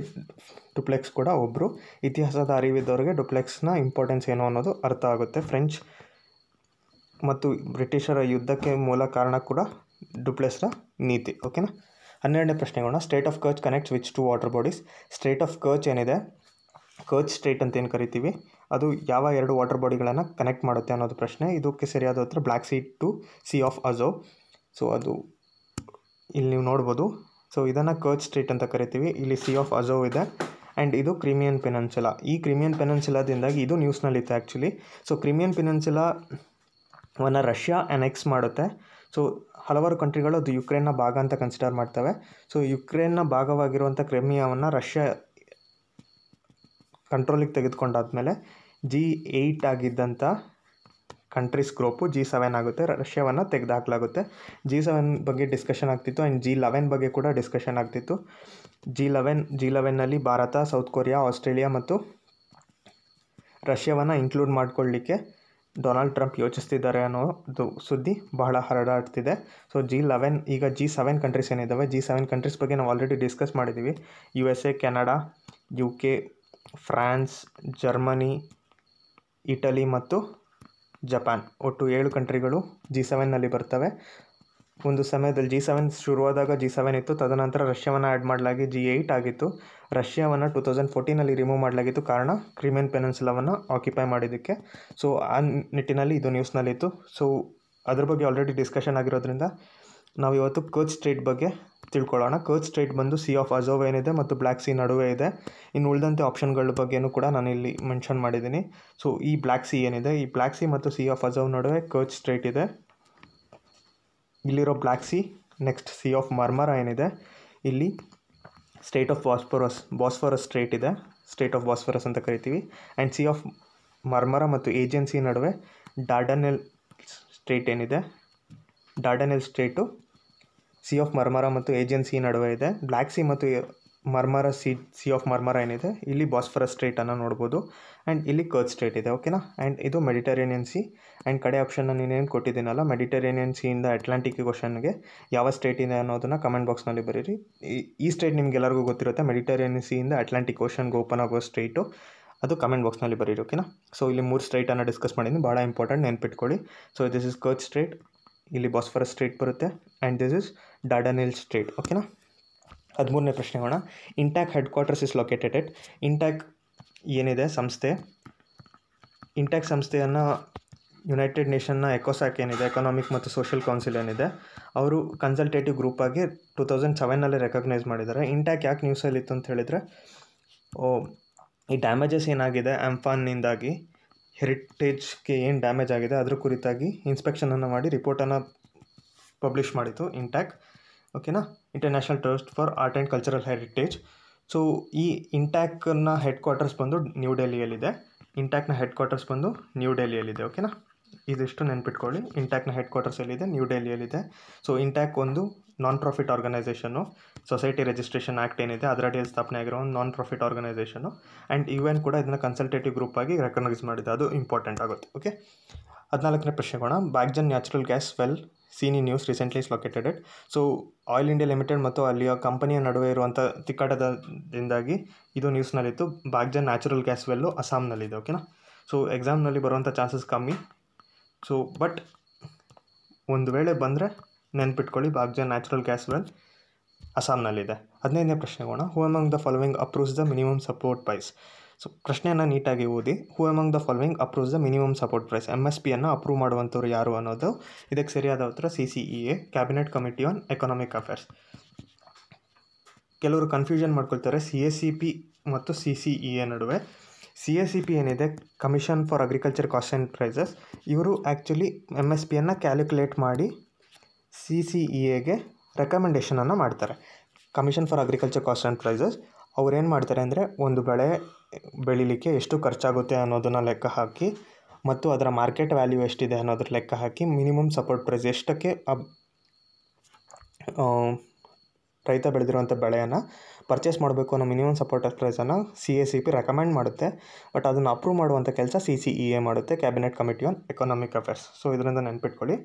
ಡುಪ್ಲೆಕ್ಸ್ ಕೂಡ ಒಬ್ಬರು ಇತಿಹಾಸದ ಅರಿವಿದ್ದವರಿಗೆ ಡುಪ್ಲೆಕ್ಸ್ನ ಇಂಪಾರ್ಟೆನ್ಸ್ ಏನು ಅನ್ನೋದು ಅರ್ಥ ಆಗುತ್ತೆ ಫ್ರೆಂಚ್ ಮತ್ತು ಬ್ರಿಟಿಷರ ಯುದ್ಧಕ್ಕೆ ಮೂಲ ಕಾರಣ ಕೂಡ ಡುಪ್ಲೆಕ್ಸ್ನ ನೀತಿ ಓಕೆನಾ ಹನ್ನೆರಡನೇ ಪ್ರಶ್ನೆಗಳನ್ನ state of Kerch connects which two water bodies state of Kerch ಏನಿದೆ ಕರ್ಚ್ ಸ್ಟೇಟ್ ಅಂತ ಏನು ಕರಿತೀವಿ ಅದು ಯಾವ ಎರಡು ವಾಟರ್ ಬಾಡಿಗಳನ್ನು ಕನೆಕ್ಟ್ ಮಾಡುತ್ತೆ ಅನ್ನೋದು ಪ್ರಶ್ನೆ ಇದಕ್ಕೆ ಸರಿಯಾದ ಹತ್ರ Black sea to sea of Azov so ಅದು ಇಲ್ಲಿ ನೀವು ನೋಡ್ಬೋದು ಸೊ ಇದನ್ನು ಕರ್ಚ್ ಸ್ಟ್ರೀಟ್ ಅಂತ ಕರಿತೀವಿ ಇಲ್ಲಿ ಸಿ ಆಫ್ ಅಜೋ ಇದೆ ಆ್ಯಂಡ್ ಇದು ಕ್ರಿಮಿಯನ್ ಪೆನನ್ಸುಲಾ ಈ ಕ್ರಿಮಿಯನ್ ಪೆನನ್ಸಿಲಾದಿಂದಾಗಿ ಇದು ನ್ಯೂಸ್ನಲ್ಲಿತ್ತು actually so Crimean peninsula Russia annex ಮಾಡುತ್ತೆ ಸೊ ಹಲವಾರು ಕಂಟ್ರಿಗಳು ಅದು ಯುಕ್ರೇನ್ನ ಭಾಗ ಅಂತ ಕನ್ಸಿಡರ್ ಮಾಡ್ತವೆ ಸೊ ಯುಕ್ರೇನ್ನ ಭಾಗವಾಗಿರುವಂಥ ಕ್ರೆಮಿಯಾವನ್ನು ರಷ್ಯಾ ಕಂಟ್ರೋಲಿಗೆ ತೆಗೆದುಕೊಂಡಾದಮೇಲೆ ಜಿ ಏಯ್ಟ್ ಆಗಿದ್ದಂಥ ಕಂಟ್ರೀಸ್ ಗ್ರೂಪು ಜಿ ಸೆವೆನ್ ಆಗುತ್ತೆ ರಷ್ಯಾವನ್ನು ತೆಗೆದುಹಾಕಲಾಗುತ್ತೆ ಜಿ ಸೆವೆನ್ ಬಗ್ಗೆ ಡಿಸ್ಕಷನ್ ಆಗ್ತಿತ್ತು ಆ್ಯಂಡ್ ಜಿ ಲೆವೆನ್ ಬಗ್ಗೆ ಕೂಡ ಡಿಸ್ಕಷನ್ ಆಗ್ತಿತ್ತು ಜಿ ಲೆವೆನ್ ಜಿ ಲೆವೆನ್ನಲ್ಲಿ ಭಾರತ ಸೌತ್ ಕೊರಿಯಾ ಆಸ್ಟ್ರೇಲಿಯಾ ಮತ್ತು ರಷ್ಯಾವನ್ನು ಇನ್ಕ್ಲೂಡ್ ಮಾಡ್ಕೊಳ್ಳಿಕ್ಕೆ ಡೊನಾಲ್ಡ್ ಟ್ರಂಪ್ ಯೋಚಿಸ್ತಿದ್ದಾರೆ ಅನ್ನೋದು ಸುದ್ದಿ ಬಹಳ ಹರಡಾಡ್ತಿದೆ ಸೊ ಜಿ ಲೆವೆನ್ ಈಗ ಜಿ ಸೆವೆನ್ ಕಂಟ್ರೀಸ್ ಏನಿದ್ದಾವೆ ಜಿ ಸೆವೆನ್ ಕಂಟ್ರೀಸ್ ಬಗ್ಗೆ ನಾವು ಆಲ್ರೆಡಿ ಡಿಸ್ಕಸ್ ಮಾಡಿದ್ದೀವಿ U S A Canada U K France Germany Italy ಮತ್ತು ಜಪಾನ್ ಒಟ್ಟು ಏಳು ಕಂಟ್ರಿಗಳು ಜಿ ಸೆವೆನ್ನಲ್ಲಿ ಬರ್ತವೆ ಒಂದು ಸಮಯದಲ್ಲಿ ಜಿ ಸೆವೆನ್ ಶುರುವಾದಾಗ ಜಿ ಸೆವೆನ್ ಇತ್ತು ತದನಂತರ ರಷ್ಯಾವನ್ನು ಆ್ಯಡ್ ಮಾಡಲಾಗಿ ಜಿ ಏಯ್ಟ್ ಆಗಿತ್ತು ರಷ್ಯಾವನ್ನು ಟು ತೌಸಂಡ್ ಫೋರ್ಟೀನಲ್ಲಿ ರಿಮೂವ್ ಮಾಡಲಾಗಿತ್ತು ಕಾರಣ ಕ್ರಿಮಿಯನ್ ಪೆನಿನ್ಸುಲವನ್ನು ಆಕ್ಯುಪೈ ಮಾಡಿದ್ದಕ್ಕೆ ಸೊ ಆ ನಿಟ್ಟಿನಲ್ಲಿ ಇದು ನ್ಯೂಸ್ನಲ್ಲಿತ್ತು ಸೊ ಅದ್ರ ಬಗ್ಗೆ ಆಲ್ರೆಡಿ ಡಿಸ್ಕಷನ್ ಆಗಿರೋದ್ರಿಂದ ನಾವು ಇವತ್ತು ಕರ್ಚ್ ಸ್ಟ್ರೇಟ್ ಬಗ್ಗೆ ತಿಳ್ಕೊಳ್ಳೋಣ ಕರ್ಚ್ ಸ್ಟ್ರೇಟ್ ಬಂದು ಸಿ ಆಫ್ ಅಜೋವ್ ಏನಿದೆ ಮತ್ತು ಬ್ಲ್ಯಾಕ್ ಸಿ ನಡುವೆ ಇದೆ ಇನ್ನು ಉಳಿದಂತೆ ಆಪ್ಷನ್ಗಳ ಬಗ್ಗೆಯೂ ಕೂಡ ನಾನು ಇಲ್ಲಿ ಮೆನ್ಷನ್ ಮಾಡಿದ್ದೀನಿ ಸೊ ಈ ಬ್ಲ್ಯಾಕ್ ಸಿ ಏನಿದೆ ಈ ಬ್ಲ್ಯಾಕ್ ಸಿ ಮತ್ತು ಸಿ ಆಫ್ ಅಜೋವ್ ನಡುವೆ ಕರ್ಚ್ ಸ್ಟ್ರೇಟ್ ಇದೆ ಇಲ್ಲಿರೋ Black sea next sea of Marmara ಏನಿದೆ ಇಲ್ಲಿ state of Bosphorus Bosphorus strait ಇದೆ ಸ್ಟೇಟ್ ಆಫ್ ಬಾಸ್ಫರಸ್ ಅಂತ ಕರಿತೀವಿ ಆ್ಯಂಡ್ ಸಿ ಆಫ್ ಮರ್ಮರ ಮತ್ತು ಏಜೆನ್ಸಿ ನಡುವೆ ಡಾರ್ಡನೆಲ್ ಸ್ಟ್ರೇಟ್ ಏನಿದೆ Dardanelle strait sea of Marmara ಮತ್ತು ಏಜೆನ್ಸಿ ನಡುವೆ ಇದೆ ಬ್ಲ್ಯಾಕ್ ಸಿ ಮತ್ತು Marmara sea sea of Marmara ಏನಿದೆ ಇಲ್ಲಿ ಬಾಸ್ಫರಸ್ ಸ್ಟ್ರೇಟನ್ನು ನೋಡ್ಬೋದು ಆ್ಯಂಡ್ ಇಲ್ಲಿ ಕರ್ಚ್ ಸ್ಟ್ರೇಟ್ ಇದೆ ಓಕೆನಾ ಆ್ಯಂಡ್ ಇದು ಮೆಡಿಟರೇನಿಯನ್ ಸಿ ಆ್ಯಂಡ್ ಕಡೆ ಆಪ್ಷನ್ನ ನೀನೇನು ಕೊಟ್ಟಿದ್ದೀನಲ್ಲ ಮೆಡಿಟರೇನಿಯನ್ ಸಿಯಿಂದ ಅಟ್ಲಾಂಟಿಕ್ ಕ್ವಶನ್ಗೆ ಯಾವ ಸ್ಟೇಟ್ ಇದೆ ಅನ್ನೋದನ್ನು ಕಮೆಂಟ್ ಬಾಕ್ಸ್ನಲ್ಲಿ ಬರೀರಿ ಈ ಸ್ಟೇಟ್ ಎಲ್ಲರಿಗೂ ಗೊತ್ತಿರುತ್ತೆ ಮೆಡಿಟರೇನಿಯನ್ ಸಿಯಿಂದ ಅಟ್ಲಾಂಟಿಕ್ ಕ್ವಶನ್ಗೆ ಓಪನ್ ಆಗೋ ಸ್ಟೇಟು ಅದು ಕಮೆಂಟ್ ಬಾಕ್ಸ್ನಲ್ಲಿ ಬರೀರಿ ಓಕೆನಾ ಸೊ ಇಲ್ಲಿ ಮೂರು ಸ್ಟ್ರೈಟನ್ನು ಡಿಸ್ಕಸ್ ಮಾಡಿದ್ದೀನಿ ಭಾಳ ಇಂಪಾರ್ಟೆಂಟ್ ನೆನ್ಪಿಟ್ಕೊಳ್ಳಿ so this is Kerch strait ಇಲ್ಲಿ ಬಾಸ್ಫರಸ್ ಸ್ಟ್ರೇಟ್ ಬರುತ್ತೆ and this is Dardanelle strait ಓಕೆನಾ ಹದಿಮೂರನೇ ಪ್ರಶ್ನೆ ಹೋಣ INTACH headquarters is located at INTACH ಏನಿದೆ ಸಂಸ್ಥೆ ಇಂಟ್ಯಾಕ್ ಸಂಸ್ಥೆಯನ್ನು ಯುನೈಟೆಡ್ ನೇಷನ್ನ ಎಕೋಸಾಕ್ ಏನಿದೆ ಎಕನಾಮಿಕ್ ಮತ್ತು ಸೋಷಿಯಲ್ ಕೌನ್ಸಿಲ್ ಏನಿದೆ ಅವರು ಕನ್ಸಲ್ಟೇಟಿವ್ ಗ್ರೂಪಾಗಿ ಟೂ ತೌಸಂಡ್ ಸೆವೆನಲ್ಲಿ ರೆಕಗ್ನೈಸ್ ಮಾಡಿದ್ದಾರೆ ಇಂಟ್ಯಾಕ್ ಯಾಕೆ ನ್ಯೂಸಲ್ಲಿ ಇತ್ತು ಅಂತ ಹೇಳಿದರೆ ಓ ಈ ಡ್ಯಾಮೇಜಸ್ ಏನಾಗಿದೆ ಆಂಫಾನ್ನಿಂದಾಗಿ ಹೆರಿಟೇಜ್ಗೆ ಏನು ಡ್ಯಾಮೇಜ್ ಆಗಿದೆ ಅದ್ರ ಕುರಿತಾಗಿ ಇನ್ಸ್ಪೆಕ್ಷನನ್ನು ಮಾಡಿ ರಿಪೋರ್ಟನ್ನು ಪಬ್ಲಿಷ್ ಮಾಡಿತು ಇಂಟ್ಯಾಕ್ ಓಕೆನಾ international trust for art and cultural heritage so ಈ ಇಂಟ್ಯಾಕ್ನ ಹೆಡ್ ಕ್ವಾರ್ಟರ್ಸ್ ಬಂದು ನ್ಯೂ ಡೆಲ್ಲಿಯಲ್ಲಿದೆ ಇಂಟ್ಯಾಕ್ನ ಹೆಡ್ ಕ್ವಾರ್ಟರ್ಸ್ ಬಂದು ನ್ಯೂ ಡೆಲ್ಲಿಯಲ್ಲಿದೆ ಓಕೆನಾ ಇದಿಷ್ಟು ನೆನ್ಪಿಟ್ಕೊಳ್ಳಿ ಇಂಟ್ಯಾಕ್ನ ಹೆಡ್ ಕ್ವಾರ್ಟರ್ಸ್ ಎಲ್ಲಿದೆ ನ್ಯೂ ಡೆಲ್ಲಿಯಲ್ಲಿದೆ ಸೊ ಇಂಟ್ಯಾಕ್ ಒಂದು non profit organisation society registration act ಏನಿದೆ ಅದರ ಸ್ಥಾಪನೆ ಆಗಿರೋ ಒಂದು non profit organisation and U N ಕೂಡ ಇದನ್ನು ಕನ್ಸಲ್ಟೇಟಿವ್ ಗ್ರೂಪ್ ಆಗಿ ರೆಕಗ್ನೈಸ್ ಮಾಡಿದೆ ಅದು ಇಂಪಾರ್ಟೆಂಟ್ ಆಗುತ್ತೆ ಓಕೆ ಹದಿನಾಲ್ಕನೇ ಪ್ರಶ್ನೆಗೋಣ Baghjan natural gas well seen news recently is located at so oil India limited ಮತ್ತು ಅಲ್ಲಿಯ ಕಂಪನಿಯ ನಡುವೆ ಇರುವಂಥ ತಿಕ್ಕಾಟದಿಂದಾಗಿ ಇದು ನ್ಯೂಸ್ನಲ್ಲಿತ್ತು ಬಾಗ್ಜನ್ ನ್ಯಾಚುರಲ್ ಗ್ಯಾಸ್ ವೆಲ್ಲು ಅಸ್ಸಾಂನಲ್ಲಿದೆ ಓಕೆನಾ ಸೊ ಎಕ್ಸಾಮ್ನಲ್ಲಿ ಬರುವಂಥ ಚಾನ್ಸಸ್ ಕಮ್ಮಿ ಸೊ ಬಟ್ ಒಂದು ವೇಳೆ ಬಂದರೆ ನೆನ್ಪಿಟ್ಕೊಳ್ಳಿ ಬಾಗ್ಜನ್ ನ್ಯಾಚುರಲ್ ಗ್ಯಾಸ್ ವೆಲ್ ಅಸ್ಸಾಂನಲ್ಲಿದೆ ಹದಿನೈದನೇ ಪ್ರಶ್ನೆಗೋಣ who among the following approves the minimum support price so ಪ್ರಶ್ನೆಯನ್ನು ನೀಟಾಗಿ ಓದಿ who among the following approves the minimum support price M S ಪಿಯನ್ನು ಅಪ್ರೂವ್ ಮಾಡುವಂಥವ್ರು ಯಾರು ಅನ್ನೋದು ಇದಕ್ಕೆ ಸರಿಯಾದ ಉತ್ತರ C C E A cabinet committee on economic affairs ಕೆಲವರು ಕನ್ಫ್ಯೂಷನ್ ಮಾಡ್ಕೊಳ್ತಾರೆ ಸಿ ಎಸ್ ಸಿ ಪಿ ಮತ್ತು ಸಿ ಸಿ ಇ ಎ ನಡುವೆ ಸಿ ಎಸ್ ಸಿ ಪಿ ಏನಿದೆ commission for agriculture cost and prices ಇವರು ಆ್ಯಕ್ಚುಲಿ ಎಮ್ ಎಸ್ ಪಿಯನ್ನು calculate ಮಾಡಿ C C E ಎಗೆ ರೆಕಮೆಂಡೇಷನನ್ನು ಮಾಡ್ತಾರೆ commission for agriculture cost and prices ಅವ್ರೇನು ಮಾಡ್ತಾರೆ ಅಂದರೆ ಒಂದು ಬೆಳೆ ಬೆಳೀಲಿಕ್ಕೆ ಎಷ್ಟು ಖರ್ಚಾಗುತ್ತೆ ಅನ್ನೋದನ್ನು ಲೆಕ್ಕ ಹಾಕಿ ಮತ್ತು ಅದರ ಮಾರ್ಕೆಟ್ ವ್ಯಾಲ್ಯೂ ಎಷ್ಟಿದೆ ಅನ್ನೋದ್ರ ಲೆಕ್ಕ ಹಾಕಿ ಮಿನಿಮಮ್ ಸಪೋರ್ಟ್ ಪ್ರೈಸ್ ಎಷ್ಟಕ್ಕೆ ಅಬ್ ರೈತ ಬೆಳೆದಿರುವಂಥ ಬೆಳೆಯನ್ನು ಪರ್ಚೇಸ್ ಮಾಡಬೇಕು ಅನ್ನೋ ಮಿನಿಮಮ್ ಸಪೋರ್ಟ್ ಪ್ರೈಸನ್ನು C A C P recommend ಮಾಡುತ್ತೆ ಬಟ್ ಅದನ್ನು ಅಪ್ರೂವ್ ಮಾಡುವಂಥ ಕೆಲಸ ಸಿ ಸಿ ಇ ಎ ಮಾಡುತ್ತೆ cabinet committee on economic affairs so ಇದರಿಂದ ನೆನ್ಪಿಟ್ಕೊಳ್ಳಿ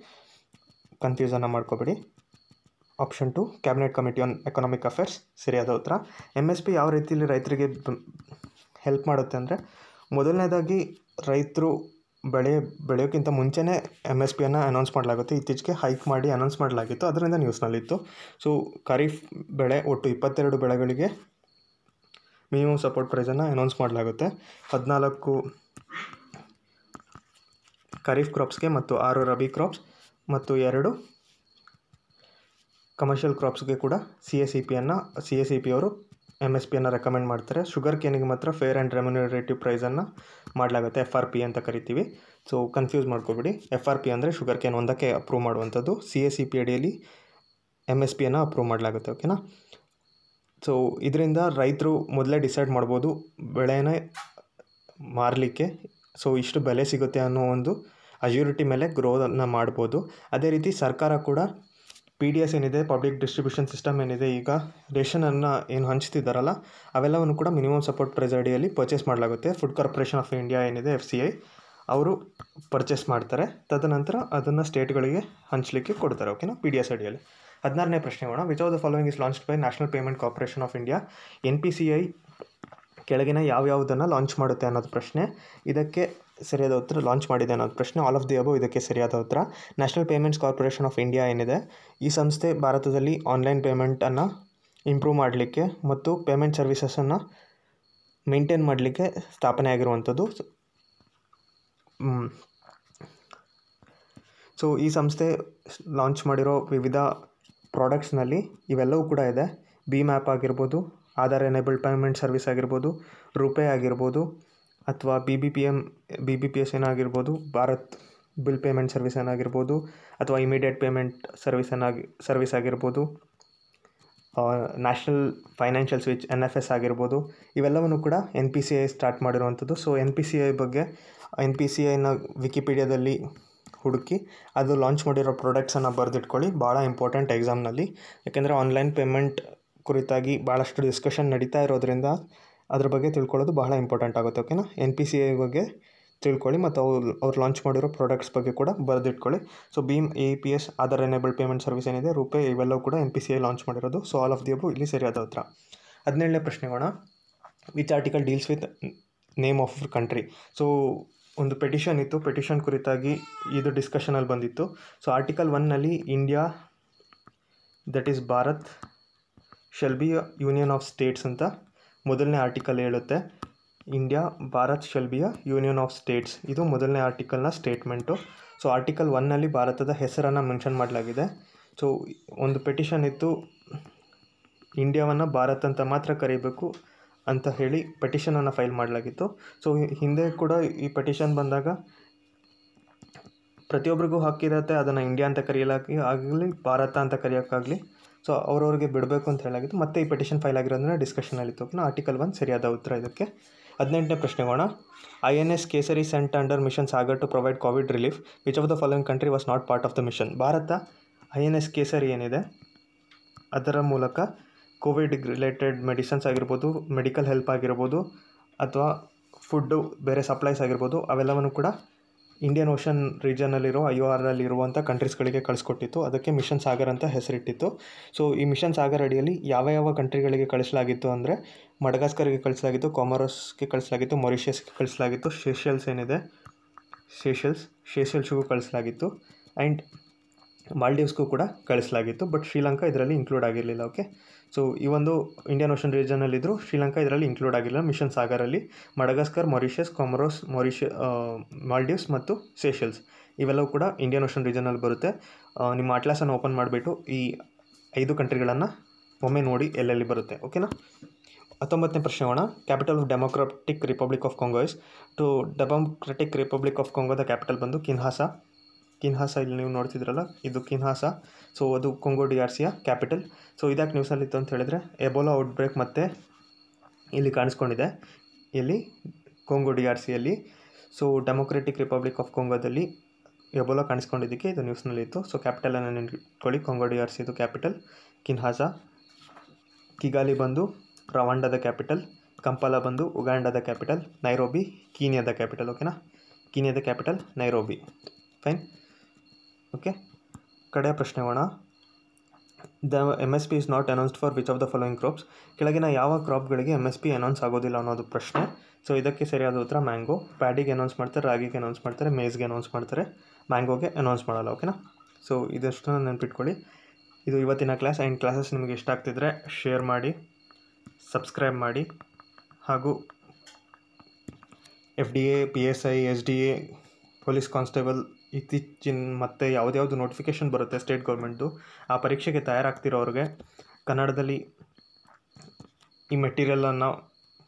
ಕನ್ಫ್ಯೂಸನ್ನು ಮಾಡ್ಕೋಬೇಡಿ option two cabinet committee on economic affairs ಸರಿಯಾದ ಉತ್ತರ ಎಮ್ ಎಸ್ ಪಿ ಯಾವ ರೀತಿಯಲ್ಲಿ ರೈತರಿಗೆ ಹೆಲ್ಪ್ ಮಾಡುತ್ತೆ ಅಂದರೆ ಮೊದಲನೇದಾಗಿ ರೈತರು ಬೆಳೆ ಬೆಳೆಯೋಕ್ಕಿಂತ ಮುಂಚೆನೇ ಎಮ್ ಎಸ್ ಪಿಯನ್ನು ಅನೌನ್ಸ್ ಮಾಡಲಾಗುತ್ತೆ ಇತ್ತೀಚೆಗೆ ಹೈಕ್ ಮಾಡಿ ಅನೌನ್ಸ್ ಮಾಡಲಾಗಿತ್ತು ಅದರಿಂದ ನ್ಯೂಸ್ನಲ್ಲಿತ್ತು ಸೊ ಖರೀಫ್ ಬೆಳೆ ಒಟ್ಟು ಇಪ್ಪತ್ತೆರಡು ಬೆಳೆಗಳಿಗೆ ಮಿನಿಮಮ್ ಸಪೋರ್ಟ್ ಪ್ರೈಸನ್ನು ಅನೌನ್ಸ್ ಮಾಡಲಾಗುತ್ತೆ ಹದಿನಾಲ್ಕು ಖರೀಫ್ ಕ್ರಾಪ್ಸ್ಗೆ ಮತ್ತು ಆರು ರಬಿ ಕ್ರಾಪ್ಸ್ ಮತ್ತು ಎರಡು ಕಮರ್ಷಿಯಲ್ ಕ್ರಾಪ್ಸ್ಗೆ ಕೂಡ ಸಿ ಎಸ್ ಇ ಪಿಯನ್ನು ಸಿ ಎಸ್ ಸಿ ಪಿ ಅವರು ಎಮ್ ಎಸ್ ಪಿಯನ್ನು ರೆಕಮೆಂಡ್ ಮಾಡ್ತಾರೆ ಶುಗರ್ ಕೇನಿಗೆ ಮಾತ್ರ ಫೇರ್ ಆ್ಯಂಡ್ ರೆಮ್ಯುನರೇಟಿವ್ ಪ್ರೈಸನ್ನು ಮಾಡಲಾಗುತ್ತೆ ಎಫ್ ಆರ್ ಪಿ ಅಂತ ಕರಿತೀವಿ ಸೊ ಕನ್ಫ್ಯೂಸ್ ಮಾಡ್ಕೋಬೇಡಿ ಎಫ್ ಆರ್ ಪಿ ಅಂದರೆ ಶುಗರ್ ಕೇನ್ ಒಂದಕ್ಕೆ ಅಪ್ರೂವ್ ಮಾಡುವಂಥದ್ದು ಸಿ ಎಸ್ ಸಿ ಪಿ ಅಡಿಯಲ್ಲಿ ಎಮ್ ಎಸ್ ಪಿಯನ್ನು ಅಪ್ರೂವ್ ಮಾಡಲಾಗುತ್ತೆ ಓಕೆನಾ ಸೊ ಇದರಿಂದ ರೈತರು ಮೊದಲೇ ಡಿಸೈಡ್ ಮಾಡ್ಬೋದು ಬೆಳೆನ ಮಾರಲಿಕ್ಕೆ ಸೊ ಇಷ್ಟು ಬೆಲೆ ಸಿಗುತ್ತೆ ಅನ್ನೋ ಒಂದು ಅಜ್ಯೂರಿಟಿ ಮೇಲೆ ಗ್ರೋನ ಮಾಡ್ಬೋದು ಅದೇ ರೀತಿ ಸರ್ಕಾರ ಕೂಡ ಪಿ ಡಿ ಎಸ್ ಏನಿದೆ ಪಬ್ಲಿಕ್ ಡಿಸ್ಟ್ರಿಬ್ಯೂಷನ್ ಸಿಸ್ಟಮ್ ಏನಿದೆ ಈಗ ರೇಷನನ್ನು ಏನು ಹಂಚ್ತಿದ್ದಾರಲ್ಲ ಅವೆಲ್ಲವನ್ನು ಕೂಡ ಮಿನಿಮಮ್ ಸಪೋರ್ಟ್ ಪ್ರೈಸ್ ಅಡಿಯಲ್ಲಿ ಪರ್ಚೇಸ್ ಮಾಡಲಾಗುತ್ತೆ ಫುಡ್ ಕಾರ್ಪೊರೇಷನ್ ಆಫ್ ಇಂಡಿಯಾ ಏನಿದೆ ಎಫ್ ಸಿ ಐ ಅವರು ಪರ್ಚೇಸ್ ಮಾಡ್ತಾರೆ ತದನಂತರ ಅದನ್ನು ಸ್ಟೇಟ್ಗಳಿಗೆ ಹಂಚಲಿಕ್ಕೆ ಕೊಡ್ತಾರೆ ಓಕೆನಾ ಪಿ ಡಿ ಎಸ್ ಅಡಿಯಲ್ಲಿ ಹದಿನಾರನೇ ಪ್ರಶ್ನೆ ಮಾಡೋಣ which of the following is launched by national payment corporation of India N P C I ಕೆಳಗಿನ ಯಾವ್ಯಾವುದನ್ನು ಲಾಂಚ್ ಮಾಡುತ್ತೆ ಅನ್ನೋದು ಪ್ರಶ್ನೆ ಇದಕ್ಕೆ ಸರಿಯಾದ ಉತ್ತರ ಲಾಂಚ್ ಮಾಡಿದೆ ಅನ್ನೋದು ಪ್ರಶ್ನೆ ಆಲ್ ಆಫ್ ದಿ ಅಬೋ ಇದಕ್ಕೆ ಸರಿಯಾದ ಉತ್ತರ national payments corporation of India ಏನಿದೆ ಈ ಸಂಸ್ಥೆ ಭಾರತದಲ್ಲಿ ಆನ್ಲೈನ್ ಪೇಮೆಂಟನ್ನು ಇಂಪ್ರೂವ್ ಮಾಡಲಿಕ್ಕೆ ಮತ್ತು ಪೇಮೆಂಟ್ ಸರ್ವಿಸಸನ್ನು ಮೇಂಟೈನ್ ಮಾಡಲಿಕ್ಕೆ ಸ್ಥಾಪನೆ ಆಗಿರುವಂಥದ್ದು ಸೊ ಈ ಸಂಸ್ಥೆ ಲಾಂಚ್ ಮಾಡಿರೋ ವಿವಿಧ ಪ್ರಾಡಕ್ಟ್ಸ್ನಲ್ಲಿ ಇವೆಲ್ಲವೂ ಕೂಡ ಇದೆ ಬಿ ಆ್ಯಪ್ ಆಗಿರ್ಬೋದು ಆಧಾರ್ ಎನೇಬಲ್ಡ್ ಪೇಮೆಂಟ್ ಸರ್ವಿಸ್ ಆಗಿರ್ಬೋದು ರೂಪೇ ಆಗಿರ್ಬೋದು ಅಥವಾ B B P M B B P S ಏನಾಗಿರ್ಬೋದು ಭಾರತ್ ಬಿಲ್ ಪೇಮೆಂಟ್ ಸರ್ವಿಸ್ ಏನಾಗಿರ್ಬೋದು ಅಥವಾ ಇಮಿಡಿಯೇಟ್ ಪೇಮೆಂಟ್ ಸರ್ವಿಸ್ ಏನಾಗಿ ಸರ್ವಿಸ್ ಆಗಿರ್ಬೋದು national financial switch N F S ಆಗಿರ್ಬೋದು ಇವೆಲ್ಲವನ್ನು ಕೂಡ N P C I start ಮಾಡಿರುವಂಥದ್ದು so N P C I ಬಗ್ಗೆ ಎನ್ ಪಿ ಸಿ ಐನ ವಿಕಿಪೀಡಿಯಾದಲ್ಲಿ ಹುಡುಕಿ ಅದು ಲಾಂಚ್ ಮಾಡಿರೋ ಪ್ರಾಡಕ್ಟ್ಸನ್ನು ಬರೆದಿಟ್ಕೊಳ್ಳಿ ಭಾಳ ಇಂಪಾರ್ಟೆಂಟ್ ಎಕ್ಸಾಮ್ನಲ್ಲಿ ಯಾಕೆಂದರೆ ಆನ್ಲೈನ್ ಪೇಮೆಂಟ್ ಕುರಿತಾಗಿ ಭಾಳಷ್ಟು ಡಿಸ್ಕಷನ್ ನಡೀತಾ ಇರೋದರಿಂದ ಅದ್ರ ಬಗ್ಗೆ ತಿಳ್ಕೊಳ್ಳೋದು ಬಹಳ ಇಂಪಾರ್ಟೆಂಟ್ ಆಗುತ್ತೆ ಓಕೆನಾ ಎನ್ ಪಿ ಸಿ ಐ ಬಗ್ಗೆ ತಿಳ್ಕೊಳ್ಳಿ ಮತ್ತು ಅವ್ರು ಅವ್ರು ಲಾಂಚ್ ಮಾಡಿರೋ ಪ್ರಾಡಕ್ಟ್ಸ್ ಬಗ್ಗೆ ಕೂಡ ಬರೆದಿಟ್ಕೊಳ್ಳಿ ಸೊ ಭೀಮ್ A P S Aadhaar enable payment service ಏನಿದೆ ರೂಪೆ ಇವೆಲ್ಲವೂ ಕೂಡ N P C I launch ಮಾಡಿರೋದು ಸೊ ಆಲ್ ಆಫ್ ದಿ ಅಬು ಇಲ್ಲಿ ಸರಿಯಾದ ಹತ್ರ ಹದಿನೇಳನೇ ಪ್ರಶ್ನೆಗೋಣ which article deals with name of country so ಒಂದು ಪೆಟಿಷನ್ ಇತ್ತು ಪೆಟಿಷನ್ ಕುರಿತಾಗಿ ಇದು ಡಿಸ್ಕಷನಲ್ಲಿ ಬಂದಿತ್ತು ಸೊ ಆರ್ಟಿಕಲ್ ಒನ್ನಲ್ಲಿ India that is Bharat shall be union of states ಅಂತ ಮೊದಲನೇ ಆರ್ಟಿಕಲ್ ಹೇಳುತ್ತೆ India Bharat shall union of states ಇದು ಮೊದಲನೇ ಆರ್ಟಿಕಲ್ನ ಸ್ಟೇಟ್ಮೆಂಟು ಸೊ ಆರ್ಟಿಕಲ್ ಒನ್ನಲ್ಲಿ ಭಾರತದ ಹೆಸರನ್ನು ಮೆನ್ಷನ್ ಮಾಡಲಾಗಿದೆ ಸೊ ಒಂದು ಪೆಟಿಷನ್ ಇತ್ತು ಇಂಡಿಯಾವನ್ನು ಭಾರತ್ ಅಂತ ಮಾತ್ರ ಕರೀಬೇಕು ಅಂತ ಹೇಳಿ ಪೆಟಿಷನನ್ನು ಫೈಲ್ ಮಾಡಲಾಗಿತ್ತು ಸೊ ಹಿಂದೆ ಕೂಡ ಈ ಪೆಟಿಷನ್ ಬಂದಾಗ ಪ್ರತಿಯೊಬ್ಬರಿಗೂ ಹಕ್ಕಿರುತ್ತೆ ಅದನ್ನು ಇಂಡಿಯಾ ಅಂತ ಕರೆಯಲಾಗಿ ಆಗಲಿ ಭಾರತ ಅಂತ ಕರೆಯೋಕ್ಕಾಗಲಿ ಸೊ ಅವ್ರವ್ರಿಗೆ ಬಿಡಬೇಕು ಅಂತ ಹೇಳಾಗಿತ್ತು ಮತ್ತೆ ಈ ಪಿಟಿಷನ್ ಫೈಲ್ ಆಗಿರೋದನ್ನ ಡಿಸ್ಕಷನಲ್ಲಿ ತೊಗೊಂಡು ಆರ್ಟಿಕಲ್ ಒನ್ ಸರಿಯಾದ ಉತ್ತರ ಇದಕ್ಕೆ ಹದಿನೆಂಟನೇ ಪ್ರಶ್ನೆಗೋಣ I N S Kesari sent under mission Sagar to provide COVID relief which of the following country was not part of the mission Bharat I N S Kesari ಏನಿದೆ ಅದರ ಮೂಲಕ ಕೋವಿಡ್ ರಿಲೇಟೆಡ್ ಮೆಡಿಸನ್ಸ್ ಆಗಿರ್ಬೋದು ಮೆಡಿಕಲ್ ಹೆಲ್ಪ್ ಆಗಿರ್ಬೋದು ಅಥವಾ ಫುಡ್ಡು ಬೇರೆ ಸಪ್ಲೈಸ್ ಆಗಿರ್ಬೋದು ಅವೆಲ್ಲವನ್ನು ಕೂಡ ಇಂಡಿಯನ್ ಓಷನ್ ರೀಜನಲ್ಲಿರೋ ಐ ಒ ಆರ್ನಲ್ಲಿರುವಂಥ ಕಂಟ್ರೀಸ್ಗಳಿಗೆ ಕಳಿಸ್ಕೊಟ್ಟಿತ್ತು ಅದಕ್ಕೆ ಮಿಷನ್ ಸಾಗರ್ ಅಂತ ಹೆಸರಿಟ್ಟಿತ್ತು ಸೊ ಈ ಮಿಷನ್ ಸಾಗರ್ ಅಡಿಯಲ್ಲಿ ಯಾವ ಯಾವ ಕಂಟ್ರಿಗಳಿಗೆ ಕಳಿಸಲಾಗಿತ್ತು ಅಂದರೆ ಮಡಗಾಸ್ಕರ್ಗೆ ಕಳಿಸಲಾಗಿತ್ತು ಕೊಮರಸ್ಗೆ ಕಳಿಸಲಾಗಿತ್ತು ಮೊರಿಷಿಯಸ್ಗೆ ಕಳಿಸಲಾಗಿತ್ತು ಶೇಷಲ್ಸ್ ಏನಿದೆ ಶೇಷಲ್ಸ್ ಶೇಷಲ್ಸ್ಗೂ ಕಳಿಸಲಾಗಿತ್ತು ಆ್ಯಂಡ್ ಮಾಲ್ಡೀವ್ಸ್ಗೂ ಕೂಡ ಕಳಿಸಲಾಗಿತ್ತು ಬಟ್ ಶ್ರೀಲಂಕಾ ಇದರಲ್ಲಿ ಇನ್ಕ್ಲೂಡ್ ಆಗಿರಲಿಲ್ಲ ಓಕೆ ಸೊ ಈ ಒಂದು ಇಂಡಿಯನ್ ಓಷನ್ ರೀಜನಲ್ಲಿದ್ದರು ಶ್ರೀಲಂಕಾ ಇದರಲ್ಲಿ ಇನ್ಕ್ಲೂಡ್ ಆಗಿಲ್ಲ ಮಿಷನ್ ಸಾಗರಲ್ಲಿ ಮಡಗಸ್ಕರ್ ಮೊರಿಷಿಯಸ್ ಕಾಮರೋಸ್ ಮಾರಿಷ ಮಾಲ್ಡೀವ್ಸ್ ಮತ್ತು ಸೇಷಲ್ಸ್ ಇವೆಲ್ಲವೂ ಕೂಡ ಇಂಡಿಯನ್ ಓಷನ್ ರೀಜನಲ್ಲಿ ಬರುತ್ತೆ ನಿಮ್ಮ ಅಟ್ಲಾಸನ್ನು ಓಪನ್ ಮಾಡಿಬಿಟ್ಟು ಈ ಐದು ಕಂಟ್ರಿಗಳನ್ನು ಒಮ್ಮೆ ನೋಡಿ ಎಲ್ಲೆಲ್ಲಿ ಬರುತ್ತೆ ಓಕೆನಾ ಹತ್ತೊಂಬತ್ತನೇ ಪ್ರಶ್ನೆ ಹೋಣ capital of democratic republic of Congo to democratic republic of ಕಾಂಗೋದ ಕ್ಯಾಪಿಟಲ್ ಬಂದು ಕಿನ್ಹಾಸ ಕಿನ್ಹಾಸ ಇಲ್ಲಿ ನೀವು ನೋಡ್ತಿದ್ರಲ್ಲ ಇದು ಕಿನ್ಹಾಸ ಸೊ ಅದು ಕೊಂಗೋ ಡಿ ಆರ್ ಸಿಯ ಕ್ಯಾಪಿಟಲ್ ಸೊ ಇದ್ಯಾಕೆ ಇತ್ತು ಅಂತ ಹೇಳಿದ್ರೆ ಎಬೋಲಾ ಔಟ್ಬ್ರೇಕ್ ಮತ್ತೆ ಇಲ್ಲಿ ಕಾಣಿಸ್ಕೊಂಡಿದೆ ಇಲ್ಲಿ ಕೊಂಗೋ ಡಿ ಆರ್ ಸಿಯಲ್ಲಿ ಸೊ ಡೆಮೊಕ್ರೆಟಿಕ್ ರಿಪಬ್ಲಿಕ್ ಆಫ್ ಕೊಂಗೋದಲ್ಲಿ ಎಬೋಲಾ ಕಾಣಿಸ್ಕೊಂಡಿದ್ದಕ್ಕೆ ಇದು ನ್ಯೂಸ್ನಲ್ಲಿ ಇತ್ತು ಸೊ ಕ್ಯಾಪಿಟಲನ್ನು ನೆನ್ಕೊಳ್ಳಿ ಕೊಂಗೋ ಡಿ ಆರ್ ಸಿ ಇದು ಕ್ಯಾಪಿಟಲ್ ಕಿನ್ಹಾಸ ಕಿಗಾಲಿ ಬಂದು ರವಾಂಡದ ಕ್ಯಾಪಿಟಲ್ ಕಂಪಾಲ ಬಂದು ಉಗಾಂಡದ ಕ್ಯಾಪಿಟಲ್ ನೈರೋಬಿ ಕೀನಿಯಾದ ಕ್ಯಾಪಿಟಲ್ ಓಕೆನಾ ಕೀನಿಯಾದ ಕ್ಯಾಪಿಟಲ್ ನೈರೋಬಿ ಫೈನ್ ಓಕೆ ಕಡೆಯ ಪ್ರಶ್ನೆ ಹೋಣ the M S P is not announced for which of the following crops ಕೆಳಗಿನ ಯಾವ ಕ್ರಾಪ್ಗಳಿಗೆ ಎಮ್ ಎಸ್ ಪಿ ಅನೌನ್ಸ್ ಆಗೋದಿಲ್ಲ ಅನ್ನೋದು ಪ್ರಶ್ನೆ ಸೊ ಇದಕ್ಕೆ ಸರಿಯಾದ ಉತ್ತರ ಮ್ಯಾಂಗೋ ಪ್ಯಾಡಿಗೆ ಅನೌನ್ಸ್ ಮಾಡ್ತಾರೆ ರಾಗಿಗೆ ಅನೌನ್ಸ್ ಮಾಡ್ತಾರೆ ಮೇಸ್ಗೆ ಅನೌನ್ಸ್ ಮಾಡ್ತಾರೆ ಮ್ಯಾಂಗೋಗೆ ಅನೌನ್ಸ್ ಮಾಡಲ್ಲ ಓಕೆನಾ ಸೊ ಇದಷ್ಟು ನೆನ್ಪಿಟ್ಕೊಳ್ಳಿ ಇದು ಇವತ್ತಿನ ಕ್ಲಾಸ್ ಆ್ಯಂಡ್ ಕ್ಲಾಸಸ್ ನಿಮಗೆ ಇಷ್ಟ ಆಗ್ತಿದ್ರೆ ಶೇರ್ ಮಾಡಿ ಸಬ್ಸ್ಕ್ರೈಬ್ ಮಾಡಿ ಹಾಗೂ F D A P S I S D A police constable ಇತ್ತೀಚಿನ ಮತ್ತು ಯಾವುದ್ಯಾವುದು ನೋಟಿಫಿಕೇಷನ್ ಬರುತ್ತೆ ಸ್ಟೇಟ್ ಗೌರ್ಮೆಂಟ್ದು ಆ ಪರೀಕ್ಷೆಗೆ ತಯಾರಾಗ್ತಿರೋರಿಗೆ ಕನ್ನಡದಲ್ಲಿ ಈ ಮೆಟೀರಿಯಲನ್ನು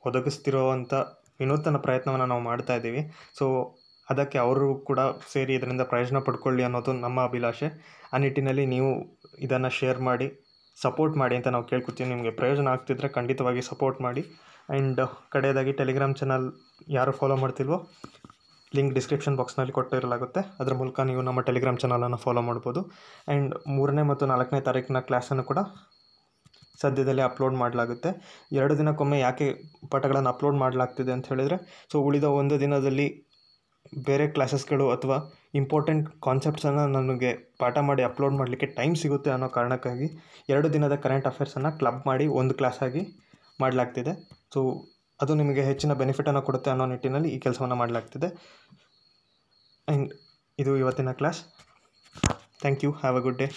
ಒದಗಿಸ್ತಿರೋವಂಥ ವಿನೂತನ ಪ್ರಯತ್ನವನ್ನು ನಾವು ಮಾಡ್ತಾ ಇದ್ದೀವಿ ಸೊ ಅದಕ್ಕೆ ಅವರು ಕೂಡ ಸೇರಿ ಇದರಿಂದ ಪ್ರಯೋಜನ ಪಡ್ಕೊಳ್ಳಿ ಅನ್ನೋದು ನಮ್ಮ ಅಭಿಲಾಷೆ ಆ ನಿಟ್ಟಿನಲ್ಲಿ ನೀವು ಇದನ್ನು ಶೇರ್ ಮಾಡಿ ಸಪೋರ್ಟ್ ಮಾಡಿ ಅಂತ ನಾವು ಕೇಳ್ಕೊತೀವಿ ನಿಮಗೆ ಪ್ರಯೋಜನ ಆಗ್ತಿದ್ರೆ ಖಂಡಿತವಾಗಿ ಸಪೋರ್ಟ್ ಮಾಡಿ ಆ್ಯಂಡ್ ಕಡೆಯದಾಗಿ ಟೆಲಿಗ್ರಾಮ್ ಚಾನಲ್ ಯಾರು ಫಾಲೋ ಮಾಡ್ತಿಲ್ವೋ ಲಿಂಕ್ ಡಿಸ್ಕ್ರಿಪ್ಷನ್ ಬಾಕ್ಸ್ನಲ್ಲಿ ಕೊಟ್ಟಿರಲಾಗುತ್ತೆ ಅದರ ಮೂಲಕ ನೀವು ನಮ್ಮ ಟೆಲಿಗ್ರಾಮ್ ಚಾನಲನ್ನು ಫಾಲೋ ಮಾಡ್ಬೋದು ಆ್ಯಂಡ್ ಮೂರನೇ ಮತ್ತು ನಾಲ್ಕನೇ ತಾರೀಕಿನ ಕ್ಲಾಸನ್ನು ಕೂಡ ಸದ್ಯದಲ್ಲೇ ಅಪ್ಲೋಡ್ ಮಾಡಲಾಗುತ್ತೆ ಎರಡು ದಿನಕ್ಕೊಮ್ಮೆ ಯಾಕೆ ಪಾಠಗಳನ್ನು ಅಪ್ಲೋಡ್ ಮಾಡಲಾಗ್ತಿದೆ ಅಂತ ಹೇಳಿದರೆ ಸೊ ಉಳಿದ ಒಂದು ದಿನದಲ್ಲಿ ಬೇರೆ ಕ್ಲಾಸಸ್ಗಳು ಅಥವಾ ಇಂಪಾರ್ಟೆಂಟ್ ಕಾನ್ಸೆಪ್ಟ್ಸನ್ನು ನನಗೆ ಪಾಠ ಮಾಡಿ ಅಪ್ಲೋಡ್ ಮಾಡಲಿಕ್ಕೆ ಟೈಮ್ ಸಿಗುತ್ತೆ ಅನ್ನೋ ಕಾರಣಕ್ಕಾಗಿ ಎರಡು ದಿನದ ಕರೆಂಟ್ ಅಫೇರ್ಸನ್ನು ಕ್ಲಬ್ ಮಾಡಿ ಒಂದು ಕ್ಲಾಸಾಗಿ ಮಾಡಲಾಗ್ತಿದೆ ಸೊ ಅದು ನಿಮಗೆ ಹೆಚ್ಚಿನ ಬೆನಿಫಿಟನ್ನು ಕೊಡುತ್ತೆ ಅನ್ನೋ ನಿಟ್ಟಿನಲ್ಲಿ ಈ ಕೆಲಸವನ್ನು ಮಾಡಲಾಗ್ತಿದೆ ಆ್ಯಂಡ್ ಇದು ಇವತ್ತಿನ class thank you have a good day